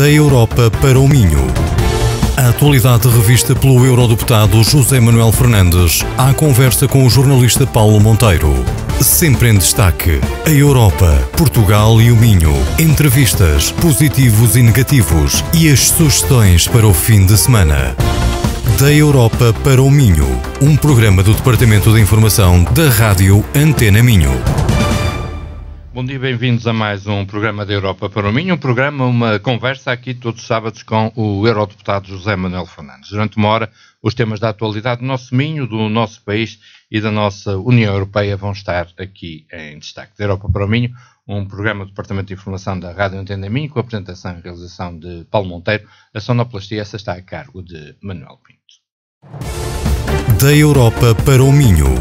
da Europa para o Minho. A atualidade revista pelo eurodeputado José Manuel Fernandes à conversa com o jornalista Paulo Monteiro. Sempre em destaque: a Europa, Portugal e o Minho. Entrevistas, positivos e negativos e as sugestões para o fim de semana. Da Europa para o Minho, um programa do Departamento de Informação da Rádio Antena Minho. Bom dia, bem-vindos a mais um programa da Europa para o Minho. um programa, uma conversa aqui todos os sábados com o Eurodeputado José Manuel Fernandes. Durante uma hora, os temas da atualidade do nosso Minho, do nosso país e da nossa União Europeia vão estar aqui em destaque. Da Europa para o Minho, um programa do Departamento de Informação da Rádio Antena Minho, com a apresentação e realização de Paulo Monteiro. A sonoplastia, essa está a cargo de Manuel Pinto. Da Europa para o Minho.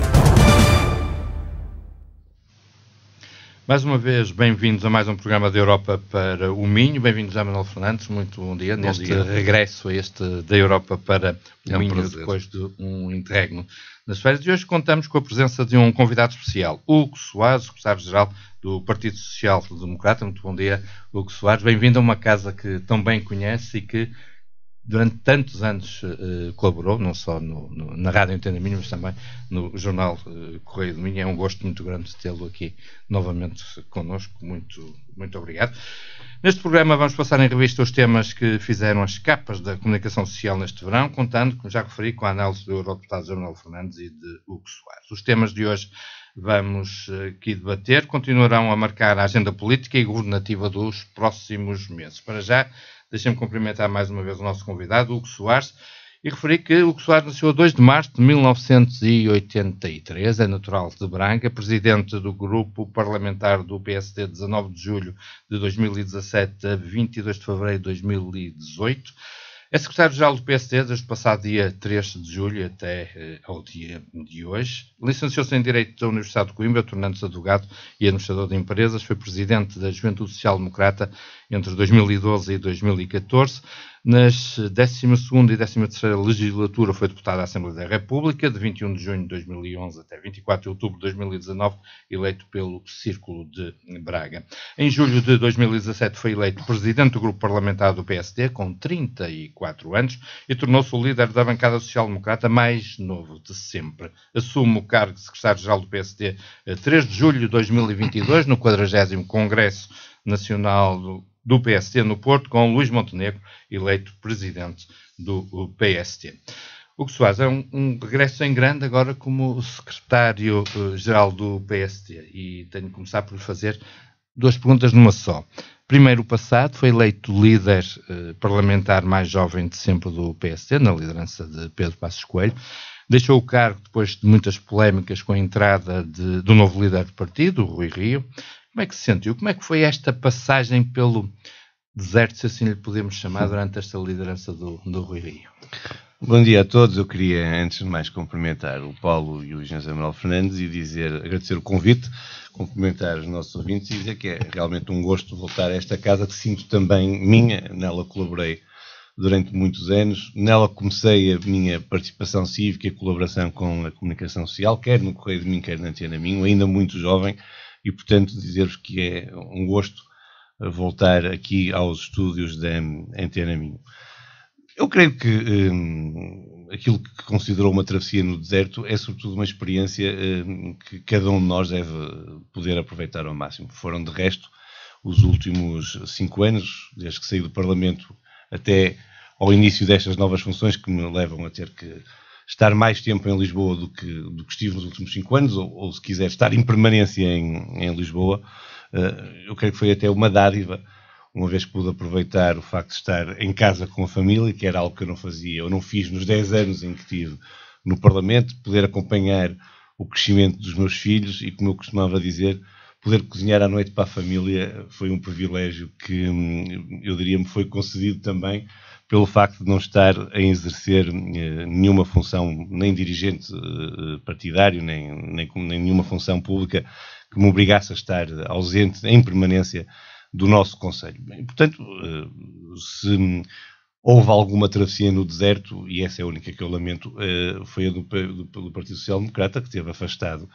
Mais uma vez, bem-vindos a mais um programa da Europa para o Minho. Bem-vindos a Manuel Fernandes, muito bom dia. Bom neste dia. regresso a este da Europa para é o é Minho, depois de um interregno nas férias. E hoje contamos com a presença de um convidado especial, Hugo Soares, secretário-geral do Partido Social Democrata. Muito bom dia, Hugo Soares. Bem-vindo a uma casa que tão bem conhece e que durante tantos anos uh, colaborou, não só no, no, na Rádio Antena Mínima, mas também no jornal uh, Correio do Minho. É um gosto muito grande tê-lo aqui novamente connosco. Muito, muito obrigado. Neste programa vamos passar em revista os temas que fizeram as capas da comunicação social neste verão, contando, como já referi, com a análise do Eurodeputado Jornal Fernandes e de Hugo Soares. Os temas de hoje vamos aqui debater continuarão a marcar a agenda política e governativa dos próximos meses. Para já, Deixem-me cumprimentar mais uma vez o nosso convidado, Hugo Soares, e referir que Hugo Soares nasceu a 2 de março de 1983, é natural de Braga, presidente do grupo parlamentar do PSD 19 de julho de 2017 a 22 de fevereiro de 2018 é secretário-geral do PSD desde o passado dia 3 de julho até eh, ao dia de hoje. Licenciou-se em Direito da Universidade de Coimbra, tornando-se advogado e administrador de empresas. Foi presidente da Juventude Social Democrata entre 2012 e 2014. Nas 12ª e 13ª legislatura foi deputado à Assembleia da República, de 21 de junho de 2011 até 24 de outubro de 2019, eleito pelo Círculo de Braga. Em julho de 2017 foi eleito presidente do grupo parlamentar do PSD, com 34 anos, e tornou-se o líder da bancada social-democrata mais novo de sempre. Assume o cargo de secretário-geral do PSD a 3 de julho de 2022, no 40 Congresso Nacional do do PST no Porto, com Luís Montenegro, eleito presidente do eh, PST. O que Soares é um, um, regresso em grande agora como secretário-geral eh, do PST e tenho de começar por fazer duas perguntas numa só. Primeiro, o passado foi eleito líder eh, parlamentar mais jovem de sempre do PST, na liderança de Pedro Passos Coelho. Deixou o cargo depois de muitas polémicas com a entrada de, do novo líder do partido, Rui Rio. Como é que se sentiu? Como é que foi esta passagem pelo deserto, se assim lhe podemos chamar, durante esta liderança do, do Rui Rio? Bom dia a todos. Eu queria, antes de mais, cumprimentar o Paulo e o José Manuel Fernandes e dizer, agradecer o convite, cumprimentar os nossos ouvintes e dizer que é realmente um gosto voltar a esta casa que sinto também minha. Nela colaborei durante muitos anos. Nela comecei a minha participação cívica e colaboração com a comunicação social, quer no Correio de Mim, quer na Antena Minho, ainda muito jovem e, portanto, dizer-vos que é um gosto eh, voltar aqui aos estúdios da hum, Antena Minho. Eu creio que hum, aquilo que considerou uma travessia no deserto é, sobretudo, uma experiência hum, que cada um de nós deve poder aproveitar ao máximo. Foram, de resto, os últimos cinco anos, desde que saí do Parlamento até ao início destas novas funções, que me levam a ter que estar mais tempo em Lisboa do que, do que estive nos últimos cinco anos, ou, ou se quiser estar em permanência em, em Lisboa, uh, eu creio que foi até uma dádiva, uma vez que pude aproveitar o facto de estar em casa com a família, que era algo que eu não fazia, ou não fiz nos 10 anos em que estive no Parlamento, poder acompanhar o crescimento dos meus filhos e, como eu costumava dizer, poder cozinhar à noite para a família foi um privilégio que, hum, eu diria, me foi concedido também pelo facto de não estar a exercer eh, nenhuma função, nem dirigente eh, partidário, nem, nem, nem nenhuma função pública que me obrigasse a estar ausente em permanência do nosso Conselho. Bem, portanto, eh, se houve alguma travessia no deserto, e essa é a única que eu lamento, foi a do, do, do Partido Social Democrata, que teve afastado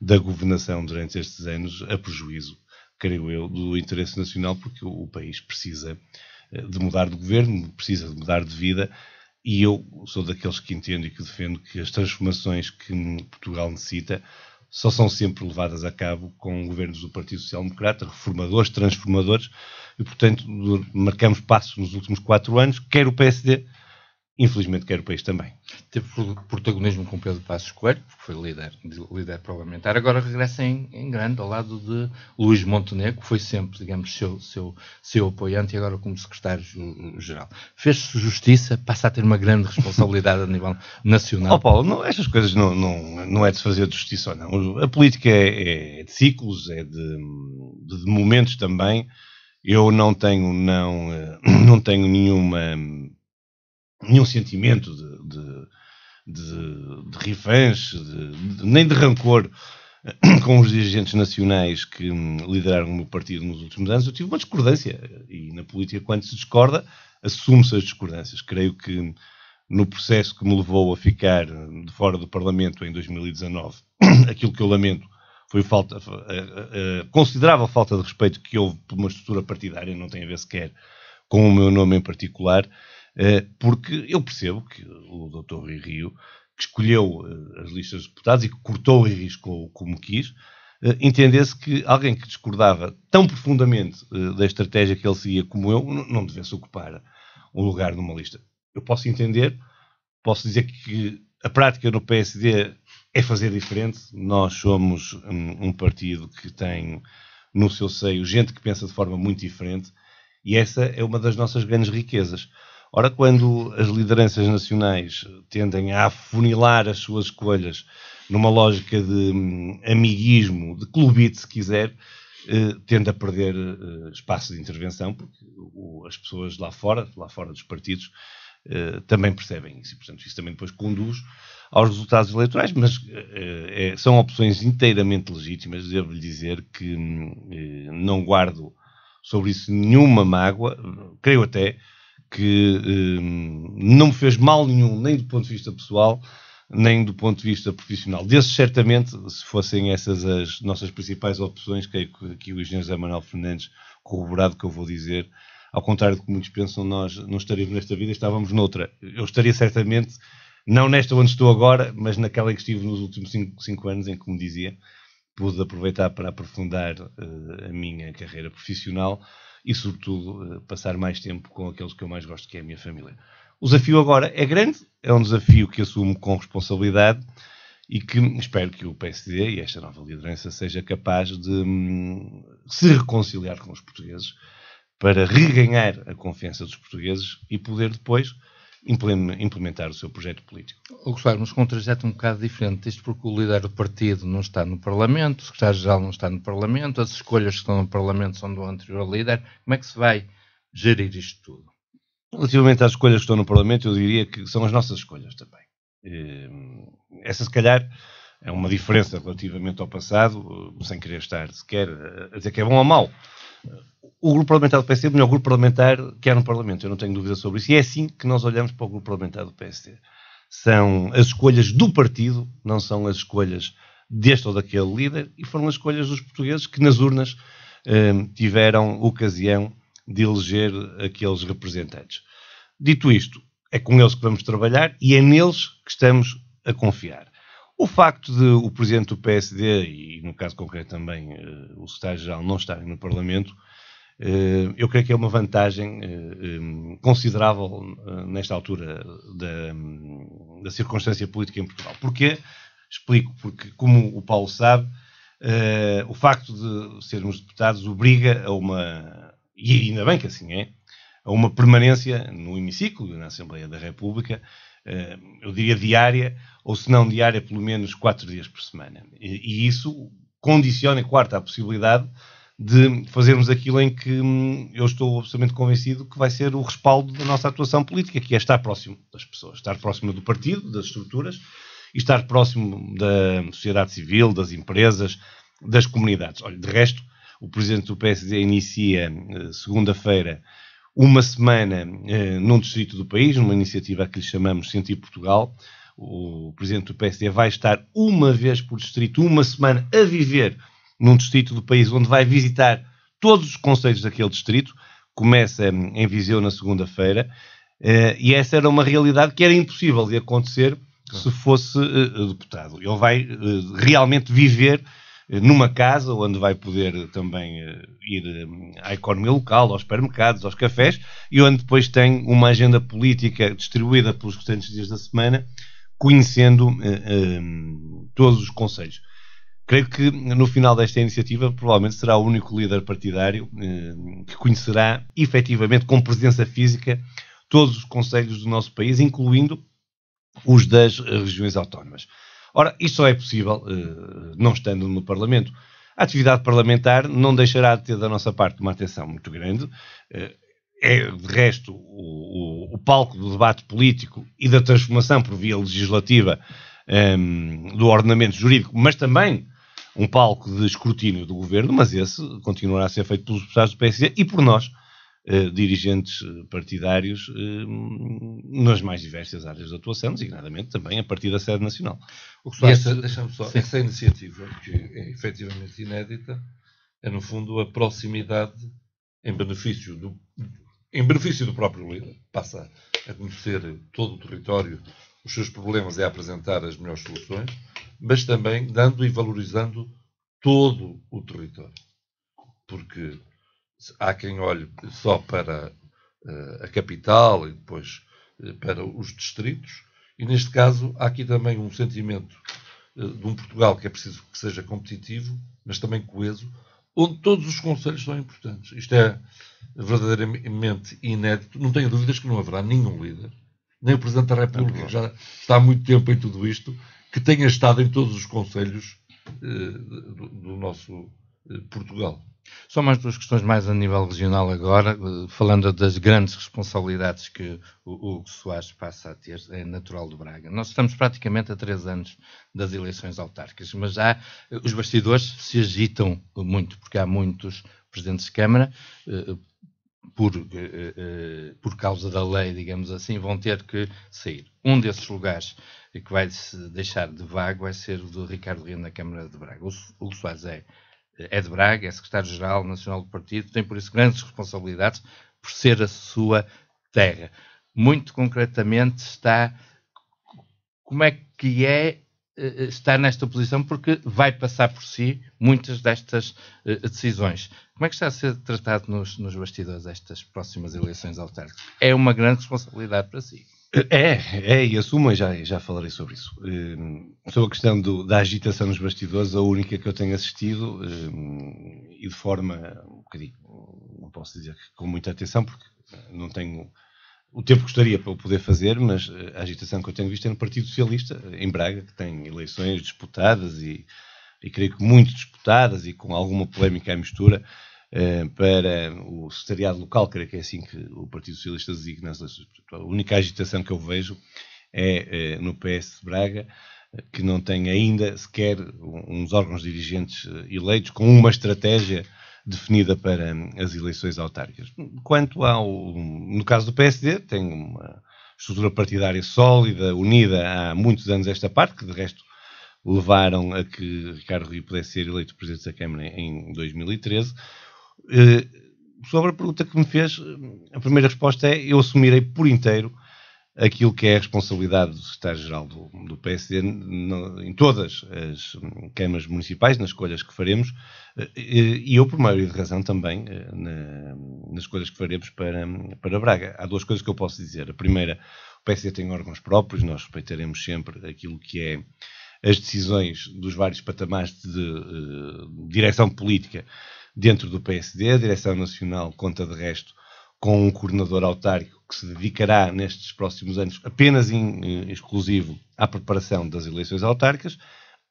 da governação durante estes anos, a prejuízo, creio eu, do interesse nacional, porque o, o país precisa eh, de mudar de governo, precisa de mudar de vida. E eu sou daqueles que entendo e que defendo que as transformações que Portugal necessita só são sempre levadas a cabo com governos do Partido Social Democrata, reformadores, transformadores, e portanto marcamos passos nos últimos quatro anos, quer o PSD, Infelizmente, quer o país também. Teve protagonismo com Pedro Passos Coelho, que foi líder, líder parlamentar. Agora regressa em, em, grande, ao lado de Luís Montenegro, que foi sempre, digamos, seu, seu, seu apoiante e agora como secretário-geral. Fez-se justiça, passa a ter uma grande responsabilidade a nível nacional. Oh, Paulo, não, estas coisas não, não, não é de se fazer de justiça ou não. A política é, é de ciclos, é de, de, de momentos também. Eu não tenho, não, eh, não tenho nenhuma nenhum sentimento de, de, de, de nem de rancor com os dirigentes nacionais que hum, lideraram o meu partido nos últimos anos, eu tive uma discordância. E na política, quando se discorda, assume-se as discordâncias. Creio que hum, no processo que me levou a ficar hum, de fora do Parlamento em 2019, aquilo que eu lamento foi falta, a, a, a, considerável falta de respeito que houve por uma estrutura partidária, não tem a ver sequer com o meu nome em particular. Eh, porque eu percebo que o Dr. Rui Rio, que escolheu eh, as listas de deputados e que cortou e riscou como quis, eh, entendesse que alguém que discordava tão profundamente da estratégia que ele seguia como eu não devesse ocupar um lugar numa lista. Eu posso entender, posso dizer que a prática no PSD é fazer diferente. Nós somos um, um partido que tem no seu seio gente que pensa de forma muito diferente e essa é uma das nossas grandes riquezas. Ora, quando as lideranças nacionais tendem a afunilar as suas escolhas numa lógica de hum, amiguismo, de clubite, se quiser, eh, tende a perder eh, espaço de intervenção, porque as pessoas lá fora, lá fora dos partidos, eh, também percebem isso. E, portanto, isso também depois conduz aos resultados eleitorais, mas são opções inteiramente legítimas. Devo-lhe dizer que hum, não guardo sobre isso nenhuma mágoa, creio até que ehm, não me fez mal nenhum, nem do ponto de vista pessoal, nem do ponto de vista profissional. Desses, certamente, se fossem essas as nossas principais opções, creio é que aqui o engenheiro José Manuel Fernandes, corroborado que eu vou dizer, ao contrário do que muitos pensam, nós não estaríamos nesta vida, estávamos noutra. Eu estaria certamente, não nesta onde estou agora, mas naquela em que estive nos últimos 5 anos, em que, como dizia, pude aproveitar para aprofundar uh, a minha carreira profissional e, sobretudo, eh, passar mais tempo com aqueles que eu mais gosto, que é a minha família. O desafio agora é grande, é um desafio que assumo com responsabilidade e que espero que o PSD e esta nova liderança seja capaz de hum, se reconciliar com os portugueses para reganhar a confiança dos portugueses e poder depois implementar o seu projeto político. O Gustavo, mas com um trajeto um bocado diferente, isto porque o líder do partido não está no Parlamento, o secretário-geral não está no Parlamento, as escolhas que estão no Parlamento são do anterior líder. Como é que se vai gerir isto tudo? Relativamente às escolhas que estão no Parlamento, eu diria que são as nossas escolhas também. Eh, essa, se calhar, é uma diferença relativamente ao passado, eh, sem querer estar sequer eh, a dizer que é bom ou mau o grupo parlamentar do PSD é o melhor grupo parlamentar que há no Parlamento, eu não tenho dúvida sobre isso. E é assim que nós olhamos para o grupo parlamentar do PSD. São as escolhas do partido, não são as escolhas deste ou daquele líder, e foram as escolhas dos portugueses que nas urnas eh, tiveram ocasião de eleger aqueles representantes. Dito isto, é com eles que vamos trabalhar e é neles que estamos a confiar. O facto de o presidente do PSD e, no caso concreto, também uh, o secretário-geral não estarem no Parlamento, uh, eu creio que é uma vantagem uh, eh, um, considerável nesta altura da, um, da, circunstância política em Portugal. Porquê? Explico, porque, como o Paulo sabe, o facto de sermos deputados obriga a uma, e ainda bem que assim é, a uma permanência no hemiciclo, na Assembleia da República, eh, eu diria diária, ou se não diária, pelo menos quatro dias por semana. E, e isso condiciona, quarto, é a possibilidade de fazermos aquilo em que hum, eu estou absolutamente convencido que vai ser o respaldo da nossa atuação política, que é estar próximo das pessoas, estar próximo do partido, das estruturas, e estar próximo da sociedade civil, das empresas, das comunidades. Olha, de resto, o presidente do PSD inicia eh, segunda-feira uma semana eh, num distrito do país, numa iniciativa que lhe chamamos Sentir Portugal. O presidente do PSD vai estar uma vez por distrito, uma semana, a viver num distrito do país onde vai visitar todos os conselhos daquele distrito. Começa hum, em Viseu na segunda-feira. Eh, e essa era uma realidade que era impossível de acontecer se fosse eh, eh, deputado. Ele vai realmente viver numa casa onde vai poder também eh, ir eh, à economia local, aos supermercados, aos cafés e onde depois tem uma agenda política distribuída pelos restantes dias da semana, conhecendo eh, todos os conselhos. Creio que no final desta iniciativa provavelmente será o único líder partidário que conhecerá efetivamente com presença física todos os conselhos do nosso país, incluindo os das regiões autónomas. Ora, isso só é possível eh, não estando no Parlamento. A atividade parlamentar não deixará de ter da nossa parte uma atenção muito grande. Eh, é, de resto, o, o, o palco do debate político e da transformação por via legislativa um, ehm, do ordenamento jurídico, mas também um palco de escrutínio do governo, mas esse continuará a ser feito pelos deputados do PSD e por nós, eh, dirigentes eh, partidários eh, nas mais diversas áreas de atuação, designadamente também a partir da sede nacional. O que essa, deixa só, sim. essa iniciativa, que é efetivamente inédita, é no fundo a proximidade em benefício do, em benefício do próprio líder, passa a conhecer todo o território, os seus problemas e a apresentar as melhores soluções, mas também dando e valorizando todo o território. Porque Há quem olhe só para uh, a capital e depois uh, para os distritos, e neste caso há aqui também um sentimento uh, de um Portugal que é preciso que seja competitivo, mas também coeso, onde todos os conselhos são importantes. Isto é verdadeiramente inédito. Não tenho dúvidas que não haverá nenhum líder, nem o Presidente da República, é que já está há muito tempo em tudo isto, que tenha estado em todos os conselhos do, do nosso Portugal. Só mais duas questões mais a nível regional agora, eh, falando das grandes responsabilidades que o Hugo Soares passa a ter, é natural de Braga. Nós estamos praticamente a três anos das eleições autárquicas, mas já eh, os bastidores se agitam muito, porque há muitos presidentes de Câmara, eh, por, por causa da lei, digamos assim, vão ter que sair. Um desses lugares que vai se deixar de vago vai é ser o do Ricardo Rio na Câmara de Braga. O Hugo Soares é é de Braga, é secretário-geral nacional do partido, tem por isso grandes responsabilidades por ser a sua terra. Muito concretamente está como é que é eh, estar nesta posição, porque vai passar por si muitas destas eh, decisões. Como é que está a ser tratado nos, nos bastidores estas próximas eleições autárquicas? É uma grande responsabilidade para si. É, é, e assumo já, já falarei sobre isso. Um, sobre a questão do, da agitação nos bastidores, a única que eu tenho assistido, um, e de forma, um bocadinho, não posso dizer que com muita atenção, porque não tenho o tempo que gostaria para o poder fazer, mas eh, a agitação que eu tenho visto é no Partido Socialista, em Braga, que tem eleições disputadas e, e creio que muito disputadas e com alguma polémica à mistura. Eh, para o secretariado local, creio que é assim que o Partido Socialista designa as eleições. A única agitação que eu vejo é eh, no PS de Braga, eh, que não tem ainda sequer uns órgãos dirigentes eleitos com uma estratégia definida para hum, as eleições autárquicas. Quanto ao, no caso do PSD, tem uma estrutura partidária sólida, unida há muitos anos esta parte, que de resto levaram a que Ricardo Rio pudesse ser eleito presidente da Câmara em 2013. Eh, sobre a pergunta que me fez, a primeira resposta é: eu assumirei por inteiro aquilo que é a responsabilidade do secretário-geral do, do PSD no, em todas as hum, câmaras municipais, nas escolhas que faremos, eh, e eu, por maioria de razão, também eh, na, nas escolhas que faremos para, para Braga. Há duas coisas que eu posso dizer. A primeira, o PSD tem órgãos próprios, nós respeitaremos sempre aquilo que é as decisões dos vários patamares de, de, de direção política dentro do PSD. A direção nacional conta, de resto, com um coordenador autárquico que se dedicará nestes próximos anos apenas em eh, exclusivo à preparação das eleições autárquicas.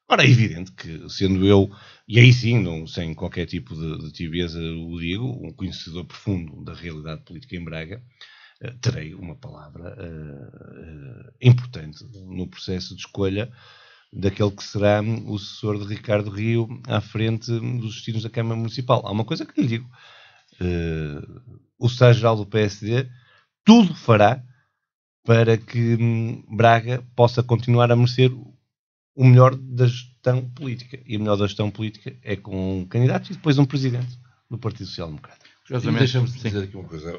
Ora, é evidente que, sendo eu, e aí sim, não, sem qualquer tipo de, de tibieza o digo, um conhecedor profundo da realidade política em Braga, eh, terei uma palavra uh, uh, importante no processo de escolha daquele que será o assessor de Ricardo Rio à frente dos destinos da Câmara Municipal. Há uma coisa que lhe digo: uh, o Estado-Geral do PSD tudo fará para que hum, Braga possa continuar a merecer o melhor da gestão política. E o melhor da gestão política é com um candidato e depois um presidente do Partido Social Democrata. Curiosamente, deixamos de dizer aqui uma coisa.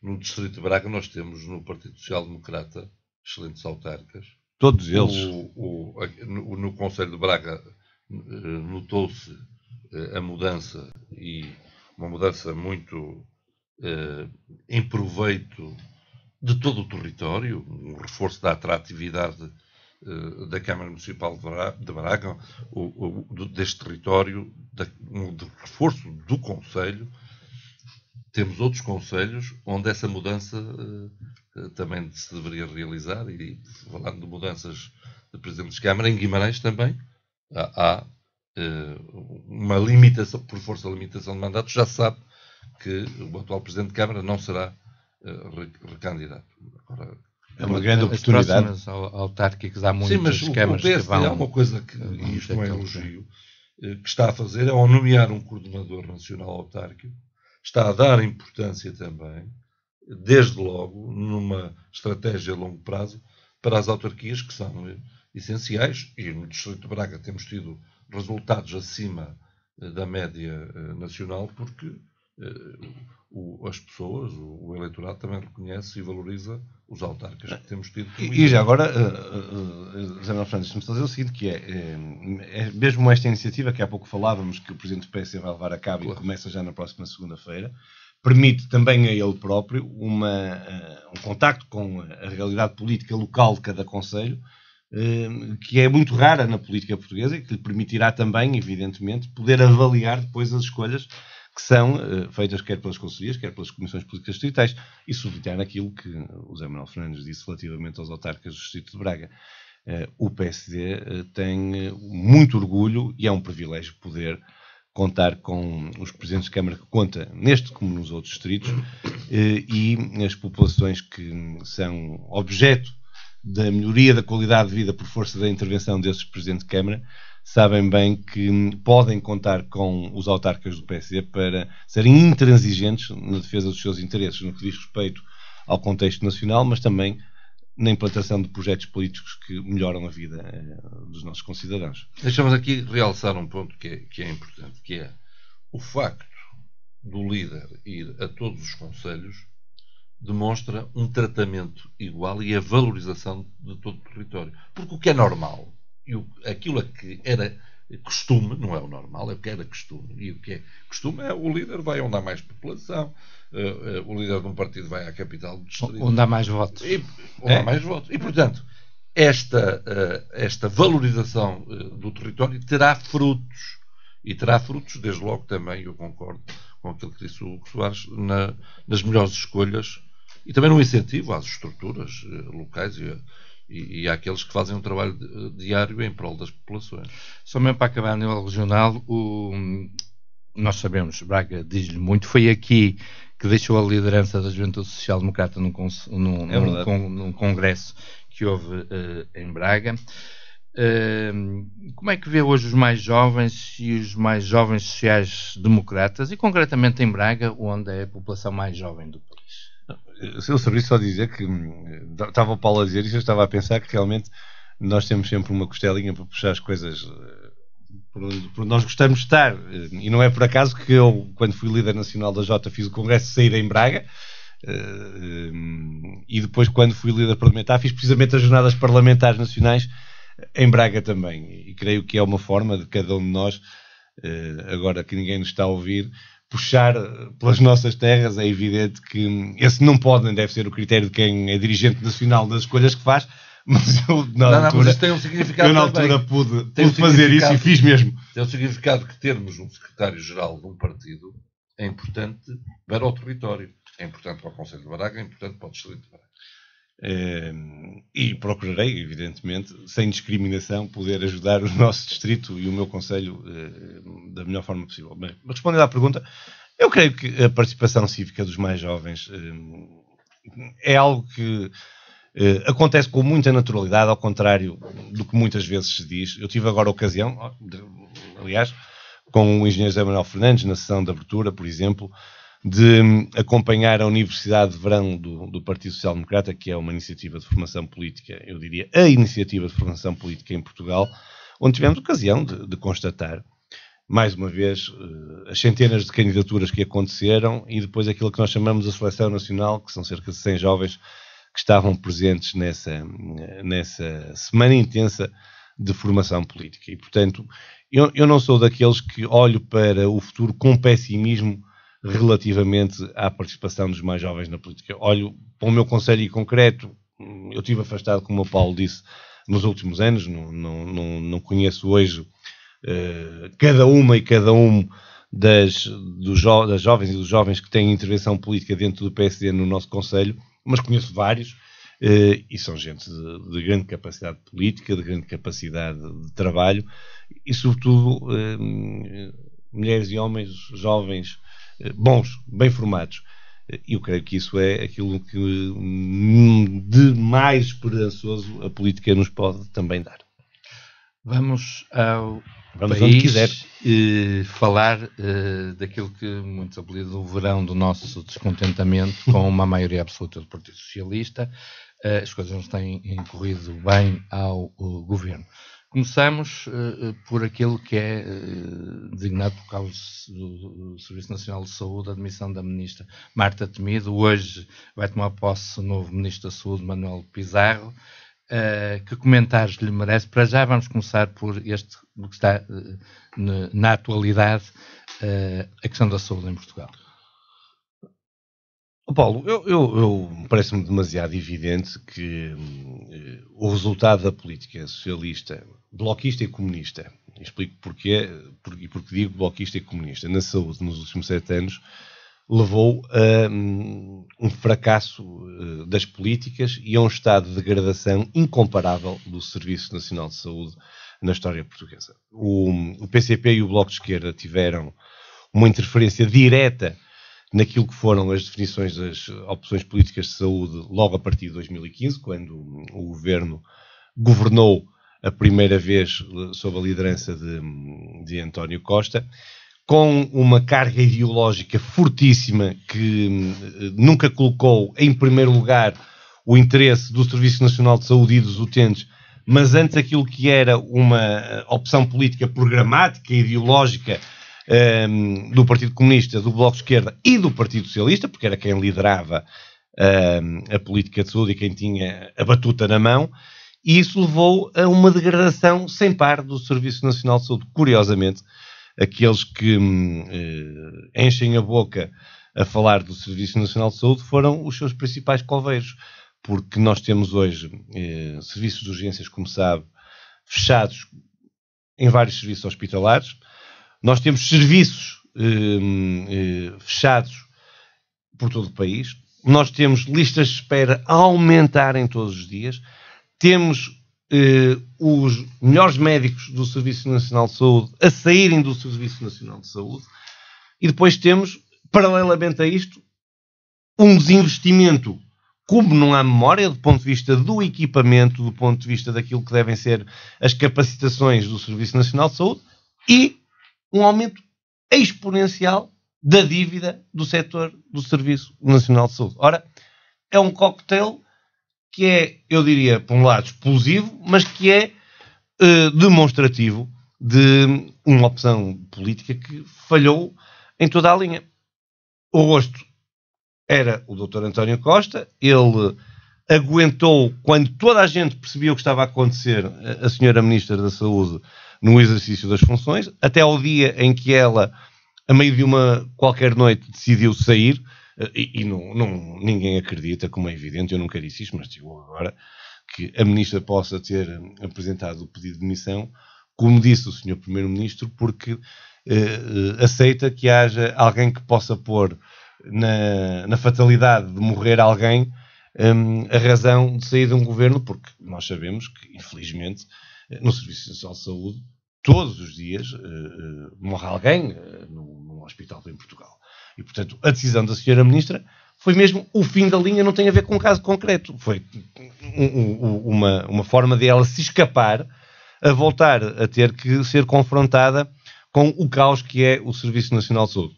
No Distrito de Braga nós temos no Partido Social Democrata excelentes autarcas, Todos eles. O, o, no, no Conselho de Braga eh, notou-se eh, a mudança e uma mudança muito eh, em proveito de todo o território, um reforço da atratividade eh, da Câmara Municipal de Braga, o, o, deste território, da, um de reforço do Conselho. Temos outros conselhos onde essa mudança eh, eh, também se deveria realizar. E falando de mudanças de presidentes de Câmara, em Guimarães também há, há eh, uma limitação, por força limitação de mandatos, já sabe que o atual presidente de Câmara não será eh, recandidato. Agora, é uma grande oportunidade. As autárquicas há muitas Sim, mas o, o PSD vão, é uma coisa que, e isto é um elogio, que está a fazer é ao nomear um coordenador nacional autárquico, está a dar importância também desde logo, numa estratégia a longo prazo, para as autarquias que são essenciais, e no Distrito de Braga temos tido resultados acima eh, da média eh, nacional, porque eh, as pessoas, o, eleitorado também reconhece e valoriza os autarcas que temos tido. E já agora, Zé Manuel Fernandes, me dizer o seguinte, que é, é, mesmo esta iniciativa que há pouco falávamos, que o Presidente do PS vai levar a cabo e começa já na próxima segunda-feira, permite também a ele próprio uma, eh, um contacto com a realidade política local de cada Conselho, eh, que é muito rara na política portuguesa e que lhe permitirá também, evidentemente, poder avaliar depois as escolhas que são eh, feitas quer pelas conselheiras, quer pelas comissões políticas distritais, e sublinhar aquilo que o José Manuel Fernandes disse relativamente aos autarcas do Distrito de Braga. O PSD tem muito orgulho e é um privilégio poder contar com os presidentes de Câmara que conta neste como nos outros distritos eh, e as populações que são objeto da melhoria da qualidade de vida por força da intervenção desses presidentes de Câmara sabem bem que podem contar com os autarcas do PSD para serem intransigentes na defesa dos seus interesses no que diz respeito ao contexto nacional, mas também na implantação de projetos políticos que melhoram a vida eh, dos nossos concidadãos. Deixamos aqui realçar um ponto que é, que é importante, que é o facto do líder ir a todos os conselhos demonstra um tratamento igual e a valorização de todo o território. Porque o que é normal, e aquilo a que era costume, não é o normal, é o que era costume. E o que é costume é o líder vai onde há mais população, eh, eh, o líder de um partido vai à capital do distrito. Onde há mais votos. E, onde é? há mais votos. E, portanto, esta, eh, esta valorização do território terá frutos. E terá frutos, desde logo também, eu concordo com aquilo que disse o Hugo Soares, na, nas melhores escolhas e também no incentivo às estruturas locais e a, e, e há aqueles que fazem um trabalho eh, diário em prol das populações. Só mesmo para acabar a nível regional, o, nós sabemos, Braga diz-lhe muito, foi aqui que deixou a liderança da Juventude Social Democrata num, num, é num, con, num congresso que houve uh, em Braga. Uh, como é que vê hoje os mais jovens e os mais jovens sociais-democratas, e concretamente em Braga, onde é a população mais jovem do país? eu sobre isso só dizer que hum, estava o Paulo a dizer isso, eu estava a pensar que realmente nós temos sempre uma costelinha para puxar as coisas eh, por onde, por onde nós gostamos de estar. Eh, e não é por acaso que eu, quando fui líder nacional da Jota, fiz o congresso de saída em Braga. Eh, hum, e depois, quando fui líder parlamentar, fiz precisamente as jornadas parlamentares nacionais em Braga também. E creio que é uma forma de cada um de nós, agora que ninguém nos está a ouvir, puxar eh, pelas nossas terras, é evidente que esse não pode nem deve ser o critério de quem é dirigente nacional das escolhas que faz, mas eu na não, altura, não, um eu, na altura pude, pude um fazer isso e fiz mesmo. Tem o significado que termos um secretário-geral de um partido é importante para o território, é importante para o Conselho de Baraga é importante para o Distrito de Baraga e procurarei, evidentemente, sem discriminação, poder ajudar o nosso distrito e o meu conselho eh, da melhor forma possível. Mas respondendo à pergunta, eu creio que a participação cívica dos mais jovens eh, é algo que eh, acontece com muita naturalidade, ao contrário do que muitas vezes se diz. Eu tive agora a ocasião, aliás, com o engenheiro José Manuel Fernandes, na sessão de abertura, por exemplo, de acompanhar a Universidade de Verão do, do, Partido Social Democrata, que é uma iniciativa de formação política, eu diria a iniciativa de formação política em Portugal, onde tivemos ocasião de, de constatar, mais uma vez, eh, as centenas de candidaturas que aconteceram e depois aquilo que nós chamamos a seleção nacional, que são cerca de 100 jovens que estavam presentes nessa, nessa semana intensa de formação política. E, portanto, eu, eu não sou daqueles que olho para o futuro com pessimismo relativamente à participação dos mais jovens na política. Olho para o meu conselho concreto, eu tive afastado, como o Paulo disse, nos últimos anos, não, não, não, conheço hoje uh, cada uma e cada um das, jo das jovens e dos jovens que têm intervenção política dentro do PSD no nosso Conselho, mas conheço vários uh, e são gente de, de, grande capacidade política, de grande capacidade de trabalho e, sobretudo, uh, mulheres e homens jovens eh, bons, bem formados. e eh, Eu creio que isso é aquilo que hum, de mais esperançoso a política nos pode também dar. Vamos ao Vamos país quiser. Eh, falar daquilo que muitos apelidam o verão do nosso descontentamento com uma maioria absoluta do Partido Socialista. as coisas não têm corrido bem ao governo. Começamos uh, por aquele que é uh, designado por causa do, do, Serviço Nacional de Saúde, a admissão da ministra Marta Temido. Hoje vai tomar posse o novo ministro da Saúde, Manuel Pizarro. Uh, que comentários lhe merece? Para já vamos começar por este que está na, na atualidade, a questão da saúde em Portugal. Oh Paulo, eu, eu, eu parece-me demasiado evidente que eh, o resultado da política socialista, bloquista e comunista, explico porquê por, e porque digo bloquista e comunista, na saúde nos últimos sete anos, levou a um, um fracasso uh, das políticas e a um estado de degradação incomparável do Serviço Nacional de Saúde na história portuguesa. O, hum, o PCP e o Bloco de Esquerda tiveram uma interferência direta naquilo que foram as definições das opções políticas de saúde logo a partir de 2015, quando o governo governou a primeira vez eh, sob a liderança de, de António Costa, com uma carga ideológica fortíssima que eh, nunca colocou em primeiro lugar o interesse do Serviço Nacional de Saúde e dos utentes, mas antes aquilo que era uma eh, opção política programática, ideológica, um, ehm, do Partido Comunista, do Bloco de Esquerda e do Partido Socialista, porque era quem liderava um, ehm, a política de saúde e quem tinha a batuta na mão, e isso levou a uma degradação sem par do Serviço Nacional de Saúde. Curiosamente, aqueles que um, eh, enchem a boca a falar do Serviço Nacional de Saúde foram os seus principais coveiros, porque nós temos hoje eh, serviços de urgências, como sabe, fechados em vários serviços hospitalares, nós temos serviços eh, eh, fechados por todo o país, nós temos listas de espera a aumentarem todos os dias, temos eh, os melhores médicos do Serviço Nacional de Saúde a saírem do Serviço Nacional de Saúde, e depois temos, paralelamente a isto, um desinvestimento como não há memória, do ponto de vista do equipamento, do ponto de vista daquilo que devem ser as capacitações do Serviço Nacional de Saúde e um aumento exponencial da dívida do setor do Serviço Nacional de Saúde. Ora, é um cocktail que é, eu diria, por um lado explosivo, mas que é uh, demonstrativo de uma opção política que falhou em toda a linha. O rosto era o Dr. António Costa, ele aguentou quando toda a gente percebia o que estava a acontecer, a, Sra. senhora Ministra da Saúde no exercício das funções, até ao dia em que ela, a meio de uma qualquer noite, decidiu sair, eh, e, e não, não, ninguém acredita, como é evidente, eu nunca disse isto, mas digo agora, que a ministra possa ter eh, apresentado o pedido de demissão, como disse o senhor primeiro-ministro, porque eh, eh, aceita que haja alguém que possa pôr na, na fatalidade de morrer alguém hum, a razão de sair de um governo, porque nós sabemos que, infelizmente, no Serviço Nacional de Saúde, todos os dias uh, morre alguém eh, num hospital em Portugal. E, portanto, a decisão da senhora Ministra foi mesmo o fim da linha, não tem a ver com um caso concreto. Foi um, um, uma, uma forma de ela se escapar a voltar a ter que ser confrontada com o caos que é o Serviço Nacional de Saúde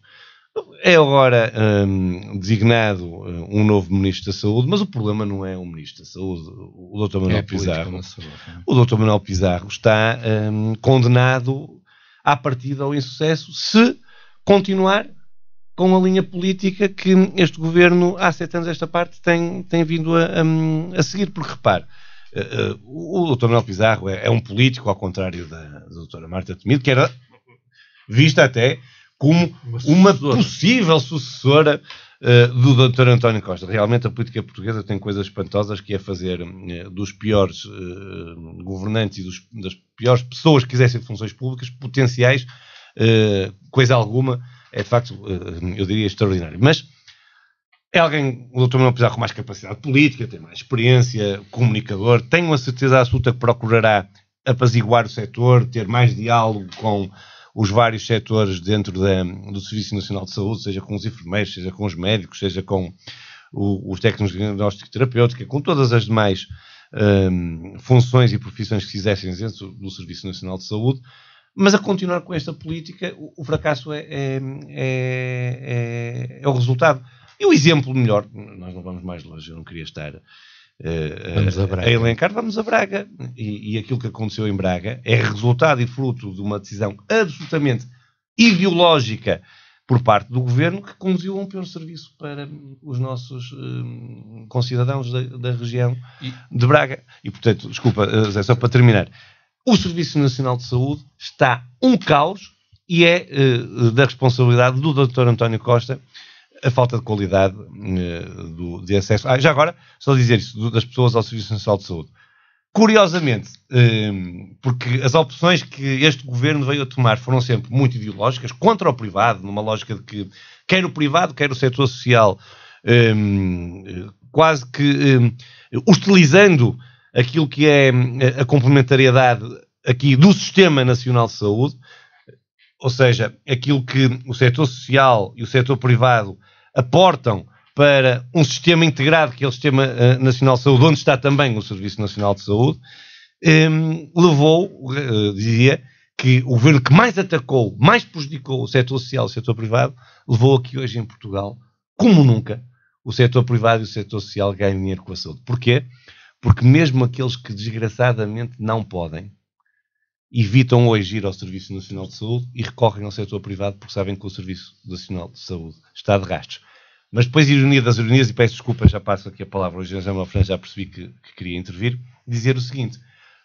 é agora hum, designado hum, um novo Ministro da Saúde, mas o problema não é o Ministro da Saúde, o Dr. Manuel é Pizarro. É. O Dr. Manuel Pizarro está hum, condenado à partida ao insucesso se continuar com a linha política que este governo, há sete anos esta parte, tem, tem vindo a, a, a seguir, porque repare, eh, eh, o Dr. Manuel Pizarro é, é um político, ao contrário da, da Dra. Marta Temido, que era vista até como uma, uma possível sucessora uh, do Dr. António Costa. Realmente a política portuguesa tem coisas espantosas que é fazer uh, dos piores uh, governantes e dos, das piores pessoas que quisessem funções públicas potenciais, coisa alguma, é de facto, eu diria, extraordinário. Mas é alguém, o Dr. Manuel Pizarro, com mais capacidade política, tem mais experiência, comunicador, tenho a certeza absoluta que procurará apaziguar o setor, ter mais diálogo com os vários setores dentro da, do Serviço Nacional de Saúde, seja com os enfermeiros, seja com os médicos, seja com os técnicos de diagnóstico terapêutica, com todas as demais um, funções e profissões que fizessem dentro do Serviço Nacional de Saúde, mas a continuar com esta política, o, o fracasso é, é, é, é, é o resultado. E o exemplo melhor, nós não vamos mais longe, eu não queria estar eh, a, eh, a, elencar, vamos a Braga. E, e aquilo que aconteceu em Braga é resultado e fruto de uma decisão absolutamente ideológica por parte do governo que conduziu a um pior serviço para os nossos uh, concidadãos da, da região e, de Braga. E, portanto, desculpa, Zé, só para terminar. O Serviço Nacional de Saúde está um caos e é uh, da responsabilidade do Dr. António Costa a falta de qualidade eh, do, de acesso. Ah, já agora, só dizer isso, das pessoas ao Serviço Nacional de Saúde. Curiosamente, eh, porque as opções que este governo veio a tomar foram sempre muito ideológicas, contra o privado, numa lógica de que quer o privado, quer o setor social, eh, quase que hostilizando aquilo que é a complementariedade aqui do Sistema Nacional de Saúde, ou seja, aquilo que o setor social e o setor privado aportam para um sistema integrado, que é o Sistema eh, Nacional de Saúde, onde está também o Serviço Nacional de Saúde, ehm, levou, eh, dizia, que o governo que mais atacou, mais prejudicou o setor social e o setor privado, levou aqui hoje em Portugal, como nunca, o setor privado e o setor social ganhem dinheiro com a saúde. Porquê? Porque mesmo aqueles que desgraçadamente não podem, evitam hoje ir ao Serviço Nacional de Saúde e recorrem ao setor privado porque sabem que o Serviço Nacional de Saúde está de gastos. Mas depois, ironia das ironias, e peço desculpa, já passo aqui a palavra ao Jean Jean já percebi que, que, queria intervir, dizer o seguinte: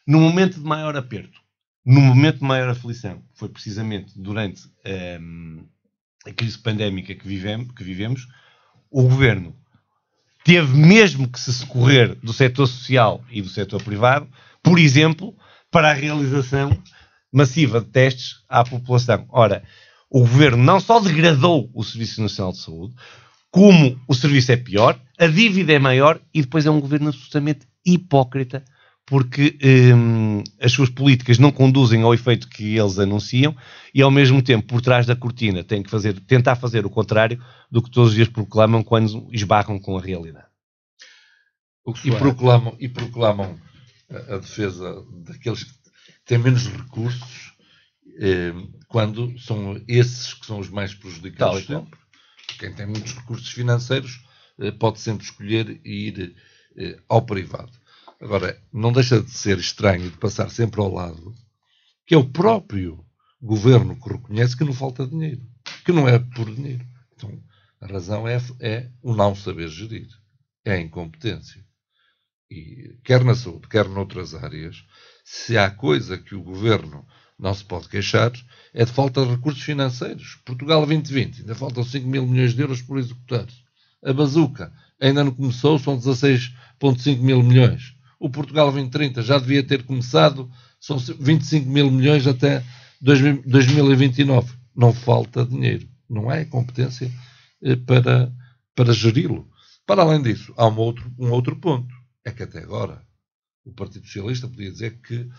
no momento de maior aperto, no momento de maior aflição, foi precisamente durante ehm, a crise pandémica que vivemos, que vivemos, o governo teve mesmo que se socorrer do setor social e do setor privado, por exemplo, para a realização massiva de testes à população. Ora, o governo não só degradou o Serviço Nacional de Saúde, como o serviço é pior, a dívida é maior e depois é um governo absolutamente hipócrita porque hum, as suas políticas não conduzem ao efeito que eles anunciam e ao mesmo tempo por trás da cortina têm que fazer, tentar fazer o contrário do que todos os dias proclamam quando esbarram com a realidade. E proclamam, e proclamam a, defesa daqueles que têm menos recursos eh, quando são esses que são os mais prejudicados Tal, sempre. Quem tem muitos recursos financeiros eh, pode sempre escolher ir eh, ao privado. Agora, não deixa de ser estranho de passar sempre ao lado que é o próprio governo que reconhece que não falta dinheiro, que não é por dinheiro. Então, a razão é, é o não saber gerir, é a incompetência e quer na saúde, quer noutras áreas, se há coisa que o governo não se pode queixar, é de falta de recursos financeiros. Portugal 2020, ainda faltam 5 mil milhões de euros por executar. A bazuca ainda não começou, são 16,5 mil milhões. O Portugal 2030 já devia ter começado, são 25 mil milhões até 2029. Não falta dinheiro, não é competência eh, para, para geri-lo. Para além disso, há um outro, um outro ponto. É que até agora o Partido Socialista podia dizer que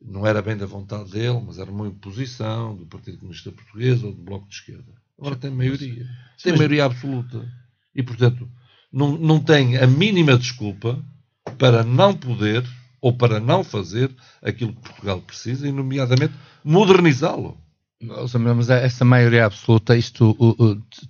não era bem da vontade dele, mas era uma imposição do Partido Comunista Português ou do Bloco de Esquerda. Agora tem maioria. Sim, tem mas... maioria absoluta. E, portanto, não, não tem a mínima desculpa para não poder ou para não fazer aquilo que Portugal precisa, e, nomeadamente, modernizá-lo mas é essa maioria absoluta, isto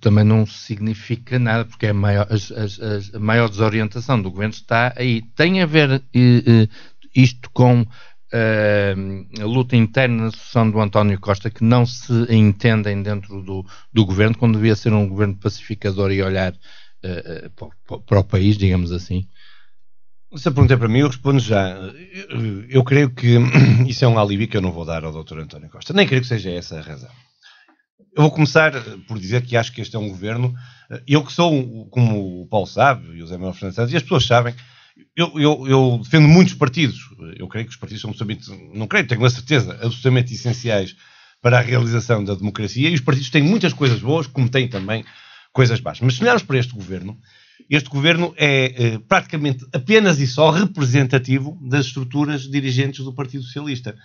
também não significa nada, porque é a maior, as, as, a maior desorientação do governo está aí. Tem a ver eh, eh, isto com Uh, a luta interna na sucessão do António Costa, que não se entendem dentro do, do governo, quando devia ser um governo pacificador e olhar uh, uh, para, o país, digamos assim a pergunta é para mim, eu respondo já. Eu, eu creio que isso é um alívio que eu não vou dar ao Dr. António Costa. Nem creio que seja essa a razão. Eu vou começar por dizer que acho que este é um governo. Eu que sou, como o Paulo sabe, e o Zé Manuel Fernandes e as pessoas sabem, eu, eu, eu, defendo muitos partidos. Eu creio que os partidos são absolutamente, não creio, tenho a certeza, absolutamente essenciais para a realização da democracia. E os partidos têm muitas coisas boas, como têm também coisas baixas. Mas se olharmos para este governo, este governo é eh, praticamente apenas e só representativo das estruturas dirigentes do Partido Socialista.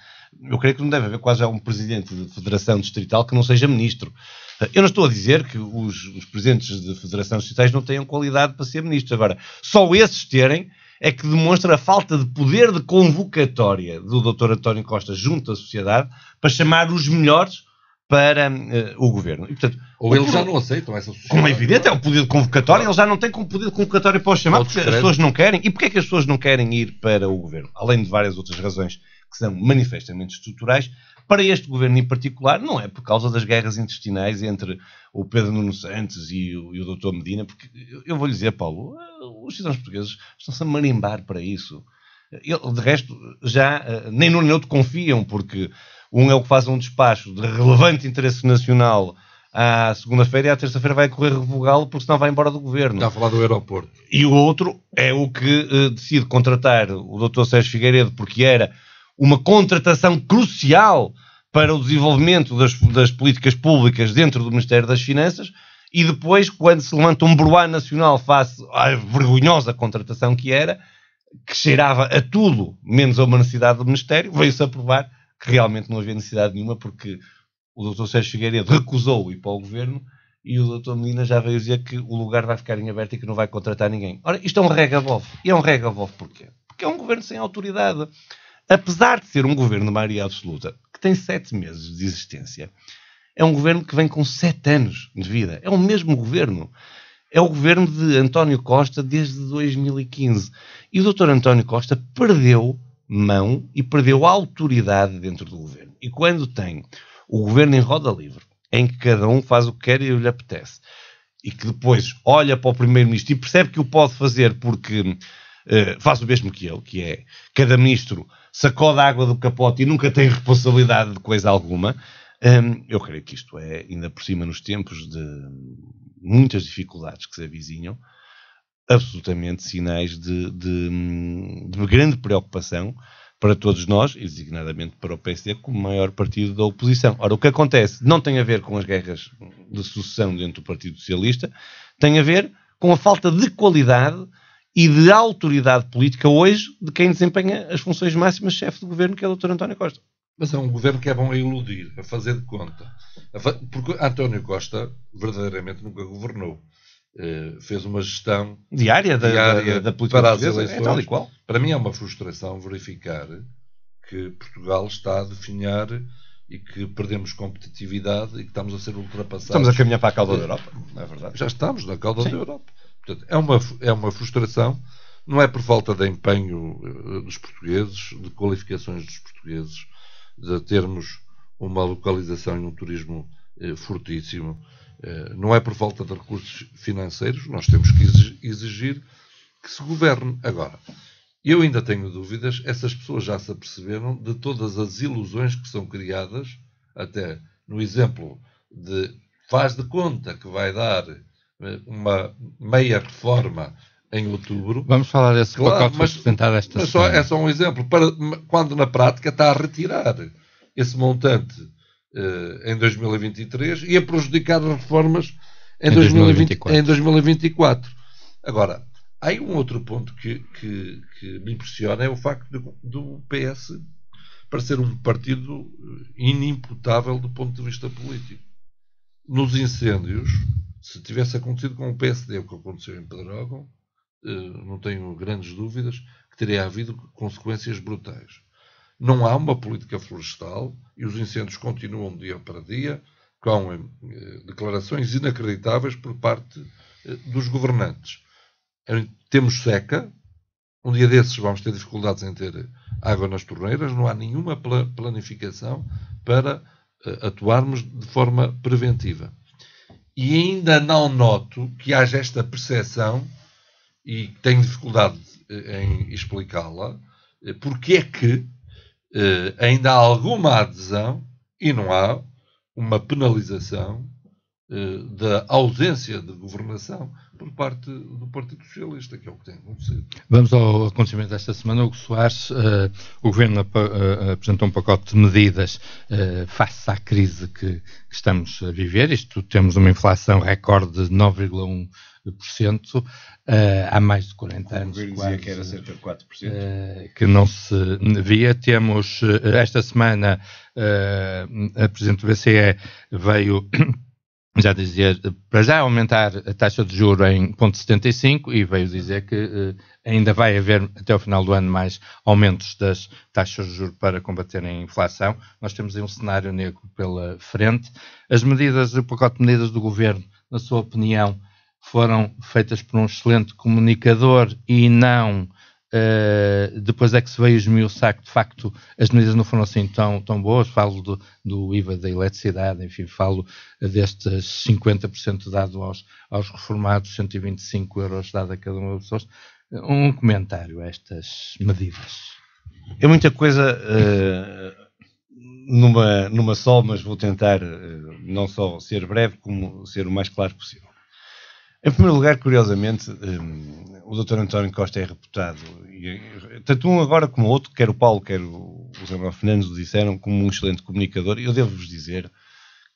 Eu creio que não deve haver quase um presidente de federação distrital que não seja ministro. Eh, eu não estou a dizer que os, os presidentes de federações distritais não tenham qualidade para ser ministros. Agora, só esses terem é que demonstra a falta de poder de convocatória do Dr. António Costa junto à sociedade para chamar os melhores para uh, o governo. E, portanto, Ou eles já não aceitam essa sociedade. Como é evidente, é um poder de convocatória, eles já não têm como poder de convocatória para os chamar, porque as pessoas não querem. E porquê é que as pessoas não querem ir para o governo? Além de várias outras razões que são manifestamente estruturais, para este governo em particular, não é por causa das guerras intestinais entre o Pedro Nuno Santos e o, e o Dr. Medina, porque eu vou lhe dizer, Paulo, eh, os cidadãos portugueses estão-se a marimbar para isso. Eu, de resto, já eh, nem no outro confiam, porque um é o que faz um despacho de relevante interesse nacional à segunda-feira e à terça-feira vai correr revogá-lo porque senão vai embora do governo. Está a falar do aeroporto. E o outro é o que uh, decide contratar o Dr. Sérgio Figueiredo porque era uma contratação crucial para o desenvolvimento das, das políticas públicas dentro do Ministério das Finanças e depois, quando se levanta um broá nacional face à vergonhosa contratação que era, que cheirava a tudo, menos a uma necessidade do Ministério, veio-se aprovar que realmente não havia necessidade nenhuma, porque o Dr. Sérgio Figueiredo recusou ir para o governo e o Dr. Medina já veio dizer que o lugar vai ficar em aberto e que não vai contratar ninguém. Ora, isto é um regabof. E é um regabof porquê? Porque é um governo sem autoridade. Apesar de ser um governo de maioria absoluta, que tem sete meses de existência, é um governo que vem com sete anos de vida. É o mesmo governo. É o governo de António Costa desde 2015. E o Dr. António Costa perdeu mão e perdeu autoridade dentro do governo. E quando tem o governo em roda livre, em que cada um faz o que quer e lhe apetece, e que depois olha para o primeiro-ministro e percebe que o pode fazer porque uh, faz o mesmo que ele, que é cada ministro sacode a água do capote e nunca tem responsabilidade de coisa alguma. Um, eu creio que isto é, ainda por cima, nos tempos de muitas dificuldades que se avizinham, absolutamente sinais de, de, de grande preocupação para todos nós, e designadamente para o PSD, como maior partido da oposição. Ora, o que acontece não tem a ver com as guerras de sucessão dentro do Partido Socialista, tem a ver com a falta de qualidade e de autoridade política hoje de quem desempenha as funções máximas de chefe do governo, que é o Dr. António Costa. Mas é um governo que é bom a iludir, a fazer de conta. Porque António Costa verdadeiramente nunca governou. Eh, fez uma gestão diária da, diária da, da, política para as eleições. É tal e qual. Para mim é uma frustração verificar que Portugal está a definhar e que perdemos competitividade e que estamos a ser ultrapassados. Estamos a caminhar para a cauda da Europa, não eh, é verdade? Já estamos na cauda da Europa. Portanto, é uma, é uma frustração, não é por falta de empenho eh, dos portugueses, de qualificações dos portugueses, de termos uma localização e um turismo fortíssimo eh, não é por falta de recursos financeiros, nós temos que exigir que se governe. Agora, eu ainda tenho dúvidas, essas pessoas já se aperceberam de todas as ilusões que são criadas, até no exemplo de faz de conta que vai dar eh, uma meia reforma em outubro. Vamos falar desse claro, pacote mas, apresentado esta mas só, É só um exemplo, para, quando na prática está a retirar esse montante eh, em 2023 e a prejudicar as reformas em, em, 2024. em 2024. Agora, há aí um outro ponto que, que, que me impressiona é o facto do, do PS parecer um partido eh, inimputável do ponto de vista político. Nos incêndios, se tivesse acontecido com o PSD, o que aconteceu em Pedrógão, eh, não tenho grandes dúvidas que teria havido consequências brutais. Não há uma política florestal e os incêndios continuam dia para dia, com eh, declarações inacreditáveis por parte eh, dos governantes. Eh, temos seca, um dia desses vamos ter dificuldades em ter água nas torneiras, não há nenhuma planificação para eh, atuarmos de forma preventiva. E ainda não noto que haja esta percepção, e tenho dificuldade eh, em explicá-la, eh, porque é que eh, ainda há alguma adesão e não há uma penalização eh, da ausência de governação por parte do Partido Socialista, que é o que tem acontecido. Vamos ao acontecimento desta semana. Hugo Soares, uh, o Governo ap uh, eh, apresentou um pacote de medidas uh, face à crise que, que, estamos a viver. Isto temos uma inflação recorde de 9,1%. Uh, há mais de 40 anos. O Governo quase, que era cerca de 4%. Uh, que não se via. Temos, esta semana, a Presidente do BCE veio já dizia para já aumentar a taxa de juro em 0,75 e veio dizer que eh, ainda vai haver até o final do ano mais aumentos das taxas de juro para combater a inflação. Nós temos aí um cenário negro pela frente. As medidas, o pacote de medidas do governo, na sua opinião, foram feitas por um excelente comunicador e não Uh, depois é que se veio esmiuçar que, de facto, as medidas não foram assim tão, tão boas. Falo do, do IVA da eletricidade, enfim, falo destes 50% dado aos, aos reformados, 125 euros dado a cada uma das pessoas. Um comentário a estas medidas. É muita coisa uh, numa, numa só, mas vou tentar uh, não só ser breve, como ser o mais claro possível. Em primeiro lugar, curiosamente, um, o Dr. António Costa é reputado, e, tanto um agora como o outro, quer o Paulo, quer o José Manuel Fernandes, o disseram como um excelente comunicador. Eu devo-vos dizer